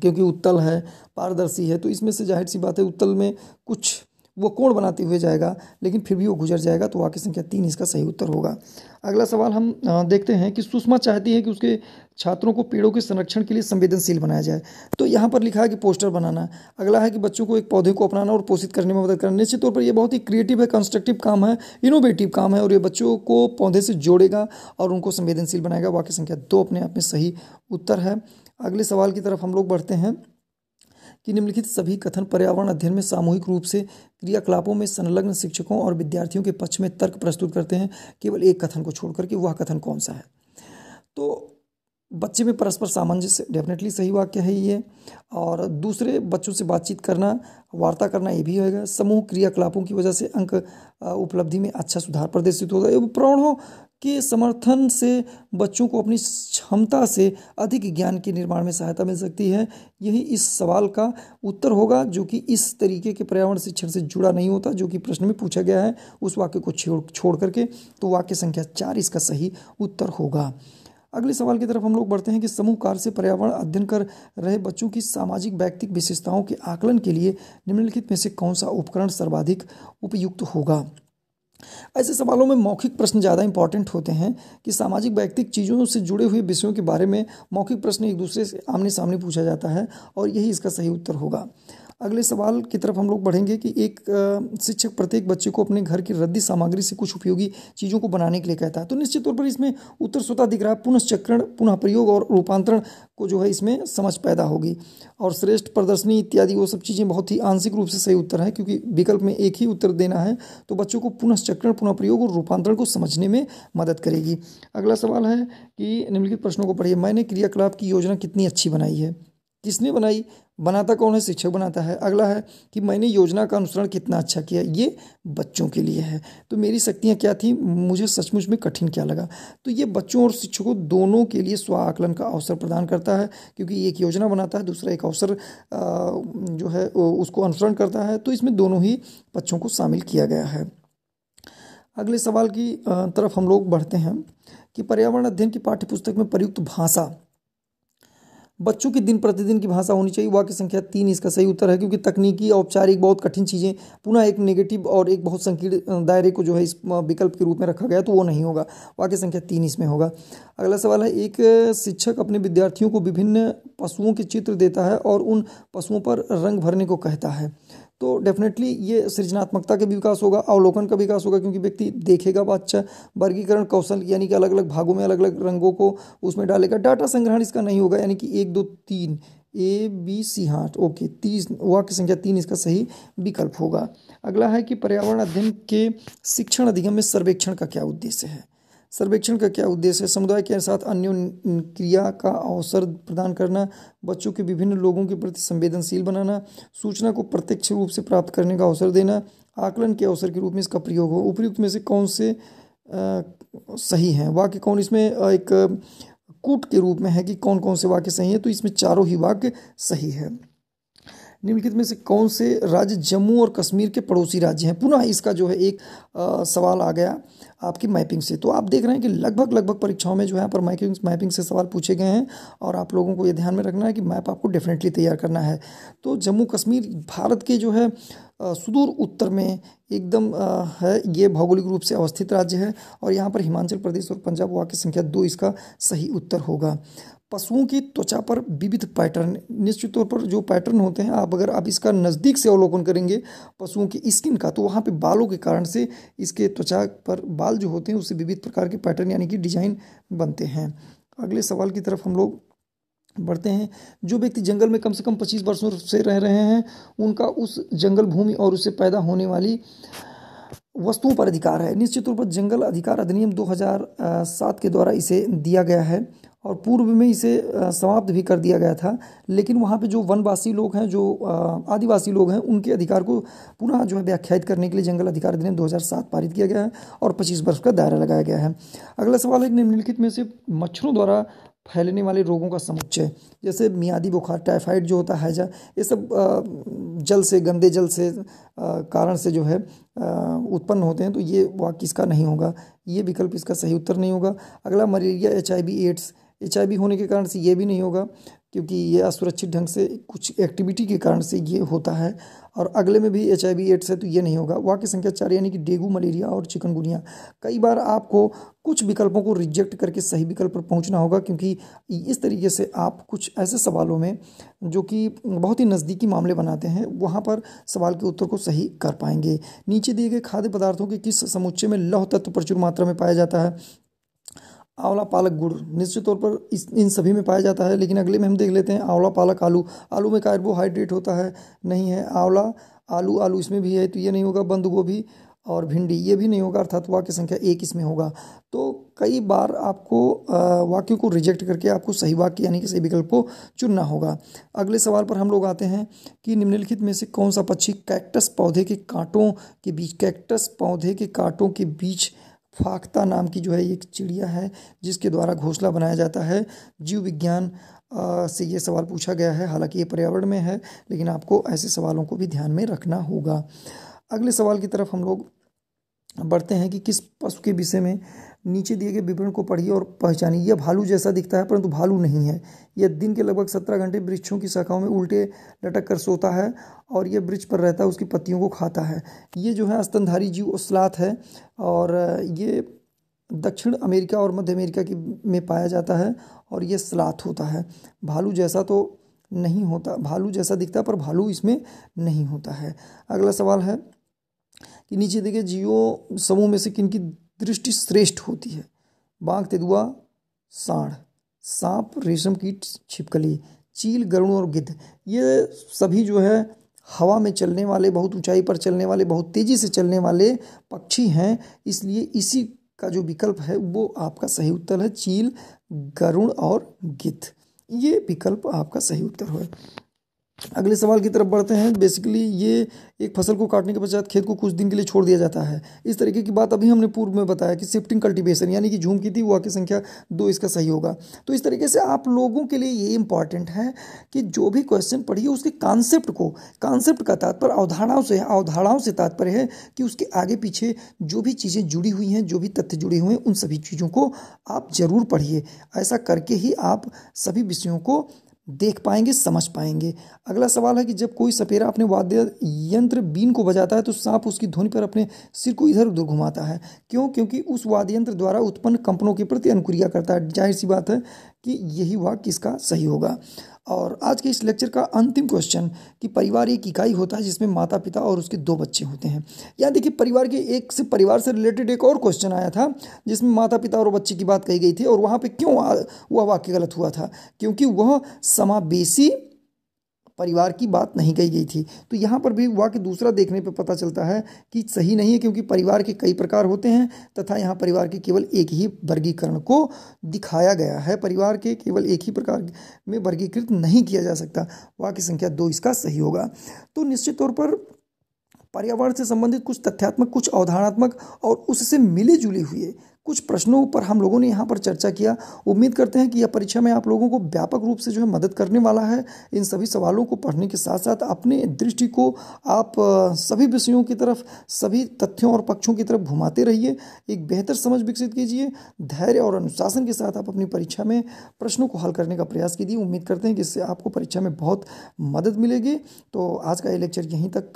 क्योंकि उत्तल है पारदर्शी है तो इसमें से जाहिर सी बात है उत्तल में कुछ वो कोण बनाते हुए जाएगा लेकिन फिर भी वो गुजर जाएगा तो वाक्य संख्या तीन इसका सही उत्तर होगा अगला सवाल हम देखते हैं कि सुषमा चाहती है कि उसके छात्रों को पेड़ों के संरक्षण के लिए संवेदनशील बनाया जाए तो यहाँ पर लिखा है कि पोस्टर बनाना अगला है कि बच्चों को एक पौधे को अपनाना और पोषित करने में मदद करना निश्चित तौर पर यह बहुत ही क्रिएटिव है कंस्ट्रक्टिव काम है इनोवेटिव काम है और ये बच्चों को पौधे से जोड़ेगा और उनको संवेदनशील बनाएगा वाक्य संख्या दो अपने आप में सही उत्तर है अगले सवाल की तरफ हम लोग बढ़ते हैं कि निम्नलिखित सभी कथन पर्यावरण अध्ययन में सामूहिक रूप से क्रियाकलापों में संलग्न शिक्षकों और विद्यार्थियों के पक्ष में तर्क प्रस्तुत करते हैं केवल एक कथन को छोड़कर के वह कथन कौन सा है तो बच्चे में परस्पर सामंजस्य डेफिनेटली सही वाक्य है ये और दूसरे बच्चों से बातचीत करना वार्ता करना ये भी होगा समूह क्रियाकलापों की वजह से अंक उपलब्धि में अच्छा सुधार प्रदर्शित होगा एवं प्रौढ़ों के समर्थन से बच्चों को अपनी क्षमता से अधिक ज्ञान के निर्माण में सहायता मिल सकती है यही इस सवाल का उत्तर होगा जो कि इस तरीके के पर्यावरण शिक्षण से जुड़ा नहीं होता जो कि प्रश्न में पूछा गया है उस वाक्य को छोड़ छोड़ करके तो वाक्य संख्या चार इसका सही उत्तर होगा अगले सवाल की तरफ हम लोग बढ़ते हैं कि समूह कार्य से पर्यावरण अध्ययन कर रहे बच्चों की सामाजिक व्यक्तिक विशेषताओं के आकलन के लिए निम्नलिखित में से कौन सा उपकरण सर्वाधिक उपयुक्त होगा ऐसे सवालों में मौखिक प्रश्न ज़्यादा इंपॉर्टेंट होते हैं कि सामाजिक व्यक्तिक चीज़ों से जुड़े हुए विषयों के बारे में मौखिक प्रश्न एक दूसरे से आमने सामने पूछा जाता है और यही इसका सही उत्तर होगा अगले सवाल की तरफ हम लोग बढ़ेंगे कि एक शिक्षक प्रत्येक बच्चे को अपने घर की रद्दी सामग्री से कुछ उपयोगी चीज़ों को बनाने के लिए कहता है तो निश्चित तौर पर इसमें उत्तर स्वतः दिख रहा है पुनश्चक्रण पुनः प्रयोग और रूपांतरण को जो है इसमें समझ पैदा होगी और श्रेष्ठ प्रदर्शनी इत्यादि वो सब चीज़ें बहुत ही आंशिक रूप से सही उत्तर है क्योंकि विकल्प में एक ही उत्तर देना है तो बच्चों को पुनश्चक्रण पुनः प्रयोग और रूपांतरण को समझने में मदद करेगी अगला सवाल है कि निम्नलिखित प्रश्नों को पढ़िए मैंने क्रियाकलाप की योजना कितनी अच्छी बनाई है किसने बनाई बनाता कौन है शिक्षक बनाता है अगला है कि मैंने योजना का अनुसरण कितना अच्छा किया ये बच्चों के लिए है तो मेरी शक्तियाँ क्या थी मुझे सचमुच में कठिन क्या लगा तो ये बच्चों और शिक्षकों दोनों के लिए स्व आकलन का अवसर प्रदान करता है क्योंकि एक योजना बनाता है दूसरा एक अवसर जो है उसको अनुसरण करता है तो इसमें दोनों ही बच्चों को शामिल किया गया है अगले सवाल की तरफ हम लोग बढ़ते हैं कि पर्यावरण अध्ययन की पाठ्यपुस्तक में प्रयुक्त भाषा बच्चों की दिन प्रतिदिन की भाषा होनी चाहिए वाक्य संख्या तीन इसका सही उत्तर है क्योंकि तकनीकी औपचारिक बहुत कठिन चीज़ें पुनः एक नेगेटिव और एक बहुत संकीर्ण दायरे को जो है इस विकल्प के रूप में रखा गया तो वो नहीं होगा वाक्य संख्या तीन इसमें होगा अगला सवाल है एक शिक्षक अपने विद्यार्थियों को विभिन्न पशुओं के चित्र देता है और उन पशुओं पर रंग भरने को कहता है तो डेफिनेटली ये सृजनात्मकता का भी विकास होगा अवलोकन का विकास होगा क्योंकि व्यक्ति देखेगा वह अच्छा वर्गीकरण कौशल यानी कि अलग अलग भागों में अलग अलग रंगों को उसमें डालेगा डाटा संग्रहण इसका नहीं होगा यानी कि एक दो तीन ए बी सी हाँ ओके तीस वाक्य की संख्या तीन इसका सही विकल्प होगा अगला है कि पर्यावरण अध्ययन के शिक्षण अधिगम में सर्वेक्षण का क्या उद्देश्य है सर्वेक्षण का क्या उद्देश्य है समुदाय के साथ अन्य क्रिया का अवसर प्रदान करना बच्चों के विभिन्न लोगों के प्रति संवेदनशील बनाना सूचना को प्रत्यक्ष रूप से प्राप्त करने का अवसर देना आकलन के अवसर के रूप में इसका प्रयोग हो उपयुक्त में से कौन से आ, सही हैं वाक्य कौन इसमें एक कूट के रूप में है कि कौन कौन से वाक्य सही है तो इसमें चारों ही वाक्य सही है निम्नलिखित में से कौन से राज्य जम्मू और कश्मीर के पड़ोसी राज्य हैं पुनः इसका जो है एक आ, सवाल आ गया आपकी मैपिंग से तो आप देख रहे हैं कि लगभग लगभग परीक्षाओं में जो है पर मैपिंग मैपिंग से सवाल पूछे गए हैं और आप लोगों को ये ध्यान में रखना है कि मैप आपको डेफिनेटली तैयार करना है तो जम्मू कश्मीर भारत के जो है सुदूर उत्तर में एकदम है ये भौगोलिक रूप से अवस्थित राज्य है और यहाँ पर हिमाचल प्रदेश और पंजाब वहाँ की संख्या दो इसका सही उत्तर होगा पशुओं की त्वचा पर विविध पैटर्न निश्चित तौर पर जो पैटर्न होते हैं आप अगर आप इसका नज़दीक से अवलोकन करेंगे पशुओं की स्किन का तो वहाँ पे बालों के कारण से इसके त्वचा पर बाल जो होते हैं उससे विविध प्रकार के पैटर्न यानी कि डिजाइन बनते हैं अगले सवाल की तरफ हम लोग बढ़ते हैं जो व्यक्ति जंगल में कम से कम पच्चीस वर्षों से रह रहे हैं उनका उस जंगल भूमि और उससे पैदा होने वाली वस्तुओं पर अधिकार है निश्चित तौर पर जंगल अधिकार अधिनियम 2007 के द्वारा इसे दिया गया है और पूर्व में इसे समाप्त भी कर दिया गया था लेकिन वहाँ पे जो वनवासी लोग हैं जो आदिवासी लोग हैं उनके अधिकार को पुनः जो है व्याख्यात करने के लिए जंगल अधिकार अधिनियम 2007 पारित किया गया है और 25 वर्ष का दायरा लगाया गया है अगला सवाल है निम्नलिखित में से मच्छरों द्वारा फैलने वाले रोगों का समुच्चय जैसे मियादी बुखार टाइफाइड जो होता है हैजा ये सब जल से गंदे जल से कारण से जो है उत्पन्न होते हैं तो ये वाक्य इसका नहीं होगा ये विकल्प इसका सही उत्तर नहीं होगा अगला malaria H I AIDS H होने के कारण से ये भी नहीं होगा क्योंकि ये असुरक्षित ढंग से कुछ एक्टिविटी के कारण से ये होता है और अगले में भी एच आई एड्स है तो ये नहीं होगा वाक्य की संख्या चार यानी कि डेंगू मलेरिया और चिकनगुनिया कई बार आपको कुछ विकल्पों को रिजेक्ट करके सही विकल्प पर पहुंचना होगा क्योंकि इस तरीके से आप कुछ ऐसे सवालों में जो कि बहुत ही नज़दीकी मामले बनाते हैं वहाँ पर सवाल के उत्तर को सही कर पाएंगे नीचे दिए गए खाद्य पदार्थों के किस समुच्चय में लौह तत्व प्रचुर मात्रा में पाया जाता है आंवला पालक गुड़ निश्चित तौर पर इस इन सभी में पाया जाता है लेकिन अगले में हम देख लेते हैं आंवला पालक आलू आलू में कार्बोहाइड्रेट होता है नहीं है आंवला आलू आलू इसमें भी है तो ये नहीं होगा बंद गोभी और भिंडी ये भी नहीं होगा अर्थात वाक्य संख्या एक इसमें होगा तो कई बार आपको वाक्यों को रिजेक्ट करके आपको सही वाक्य यानी कि सही विकल्प को चुनना होगा अगले सवाल पर हम लोग आते हैं कि निम्नलिखित में से कौन सा पक्षी कैक्टस पौधे के कांटों के बीच कैक्टस पौधे के कांटों के बीच फाख्ता नाम की जो है एक चिड़िया है जिसके द्वारा घोंसला बनाया जाता है जीव विज्ञान से ये सवाल पूछा गया है हालांकि ये पर्यावरण में है लेकिन आपको ऐसे सवालों को भी ध्यान में रखना होगा अगले सवाल की तरफ हम लोग बढ़ते हैं कि किस पशु के विषय में नीचे दिए गए विवरण को पढ़िए और पहचानिए यह भालू जैसा दिखता है परंतु भालू नहीं है यह दिन के लगभग सत्रह घंटे वृक्षों की शाखाओं में उल्टे लटक कर सोता है और यह वृक्ष पर रहता है उसकी पत्तियों को खाता है ये जो है स्तनधारी जीव उसलात है और ये दक्षिण अमेरिका और मध्य अमेरिका की में पाया जाता है और ये सलात होता है भालू जैसा तो नहीं होता भालू जैसा दिखता पर भालू इसमें नहीं होता है अगला सवाल है कि नीचे देखिए जीवों समूह में से किन की दृष्टि श्रेष्ठ होती है बाघ तेंदुआ साढ़ सांप रेशम कीट छिपकली चील गरुण और गिद्ध ये सभी जो है हवा में चलने वाले बहुत ऊंचाई पर चलने वाले बहुत तेज़ी से चलने वाले पक्षी हैं इसलिए इसी का जो विकल्प है वो आपका सही उत्तर है चील गरुण और गिद्ध ये विकल्प आपका सही उत्तर है अगले सवाल की तरफ बढ़ते हैं बेसिकली ये एक फसल को काटने के पश्चात खेत को कुछ दिन के लिए छोड़ दिया जाता है इस तरीके की बात अभी हमने पूर्व में बताया कि शिफ्टिंग कल्टीवेशन यानी कि झूम की थी वह की संख्या दो इसका सही होगा तो इस तरीके से आप लोगों के लिए ये इंपॉर्टेंट है कि जो भी क्वेश्चन पढ़िए उसके कॉन्सेप्ट को कॉन्सेप्ट का तात्पर्य अवधारणाओं से अवधारणाओं से तात्पर्य है कि उसके आगे पीछे जो भी चीज़ें जुड़ी हुई हैं जो भी तथ्य जुड़े हुए हैं उन सभी चीज़ों को आप जरूर पढ़िए ऐसा करके ही आप सभी विषयों को देख पाएंगे समझ पाएंगे अगला सवाल है कि जब कोई सपेरा अपने वाद्य यंत्र बीन को बजाता है तो सांप उसकी ध्वनि पर अपने सिर को इधर उधर घुमाता है क्यों क्योंकि उस वाद्य यंत्र द्वारा उत्पन्न कंपनों के प्रति अनुक्रिया करता है जाहिर सी बात है कि यही वाक्य इसका सही होगा और आज के इस लेक्चर का अंतिम क्वेश्चन कि परिवार एक इकाई होता है जिसमें माता पिता और उसके दो बच्चे होते हैं या देखिए परिवार के एक से परिवार से रिलेटेड एक और क्वेश्चन आया था जिसमें माता पिता और बच्चे की बात कही गई थी और वहाँ पर क्यों वह वाक्य गलत हुआ था क्योंकि वह समावेशी परिवार की बात नहीं कही गई थी तो यहाँ पर भी वाक्य दूसरा देखने पर पता चलता है कि सही नहीं है क्योंकि परिवार के कई प्रकार होते हैं तथा यहाँ परिवार के केवल एक ही वर्गीकरण को दिखाया गया है परिवार के केवल एक ही प्रकार में वर्गीकृत नहीं किया जा सकता वाक्य संख्या दो इसका सही होगा तो निश्चित तौर पर पर्यावरण से संबंधित कुछ तथ्यात्मक कुछ अवधारणात्मक और उससे मिले जुले हुए कुछ प्रश्नों पर हम लोगों ने यहाँ पर चर्चा किया उम्मीद करते हैं कि यह परीक्षा में आप लोगों को व्यापक रूप से जो है मदद करने वाला है इन सभी सवालों को पढ़ने के साथ साथ अपने दृष्टि को आप सभी विषयों की तरफ सभी तथ्यों और पक्षों की तरफ घुमाते रहिए एक बेहतर समझ विकसित कीजिए धैर्य और अनुशासन के साथ आप अपनी परीक्षा में प्रश्नों को हल करने का प्रयास कीजिए उम्मीद करते हैं कि इससे आपको परीक्षा में बहुत मदद मिलेगी तो आज का ये लेक्चर यहीं तक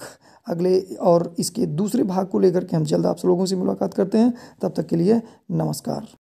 अगले और इसके दूसरे भाग को लेकर के हम जल्द आप लोगों से मुलाकात करते हैं तब तक के लिए नमस्कार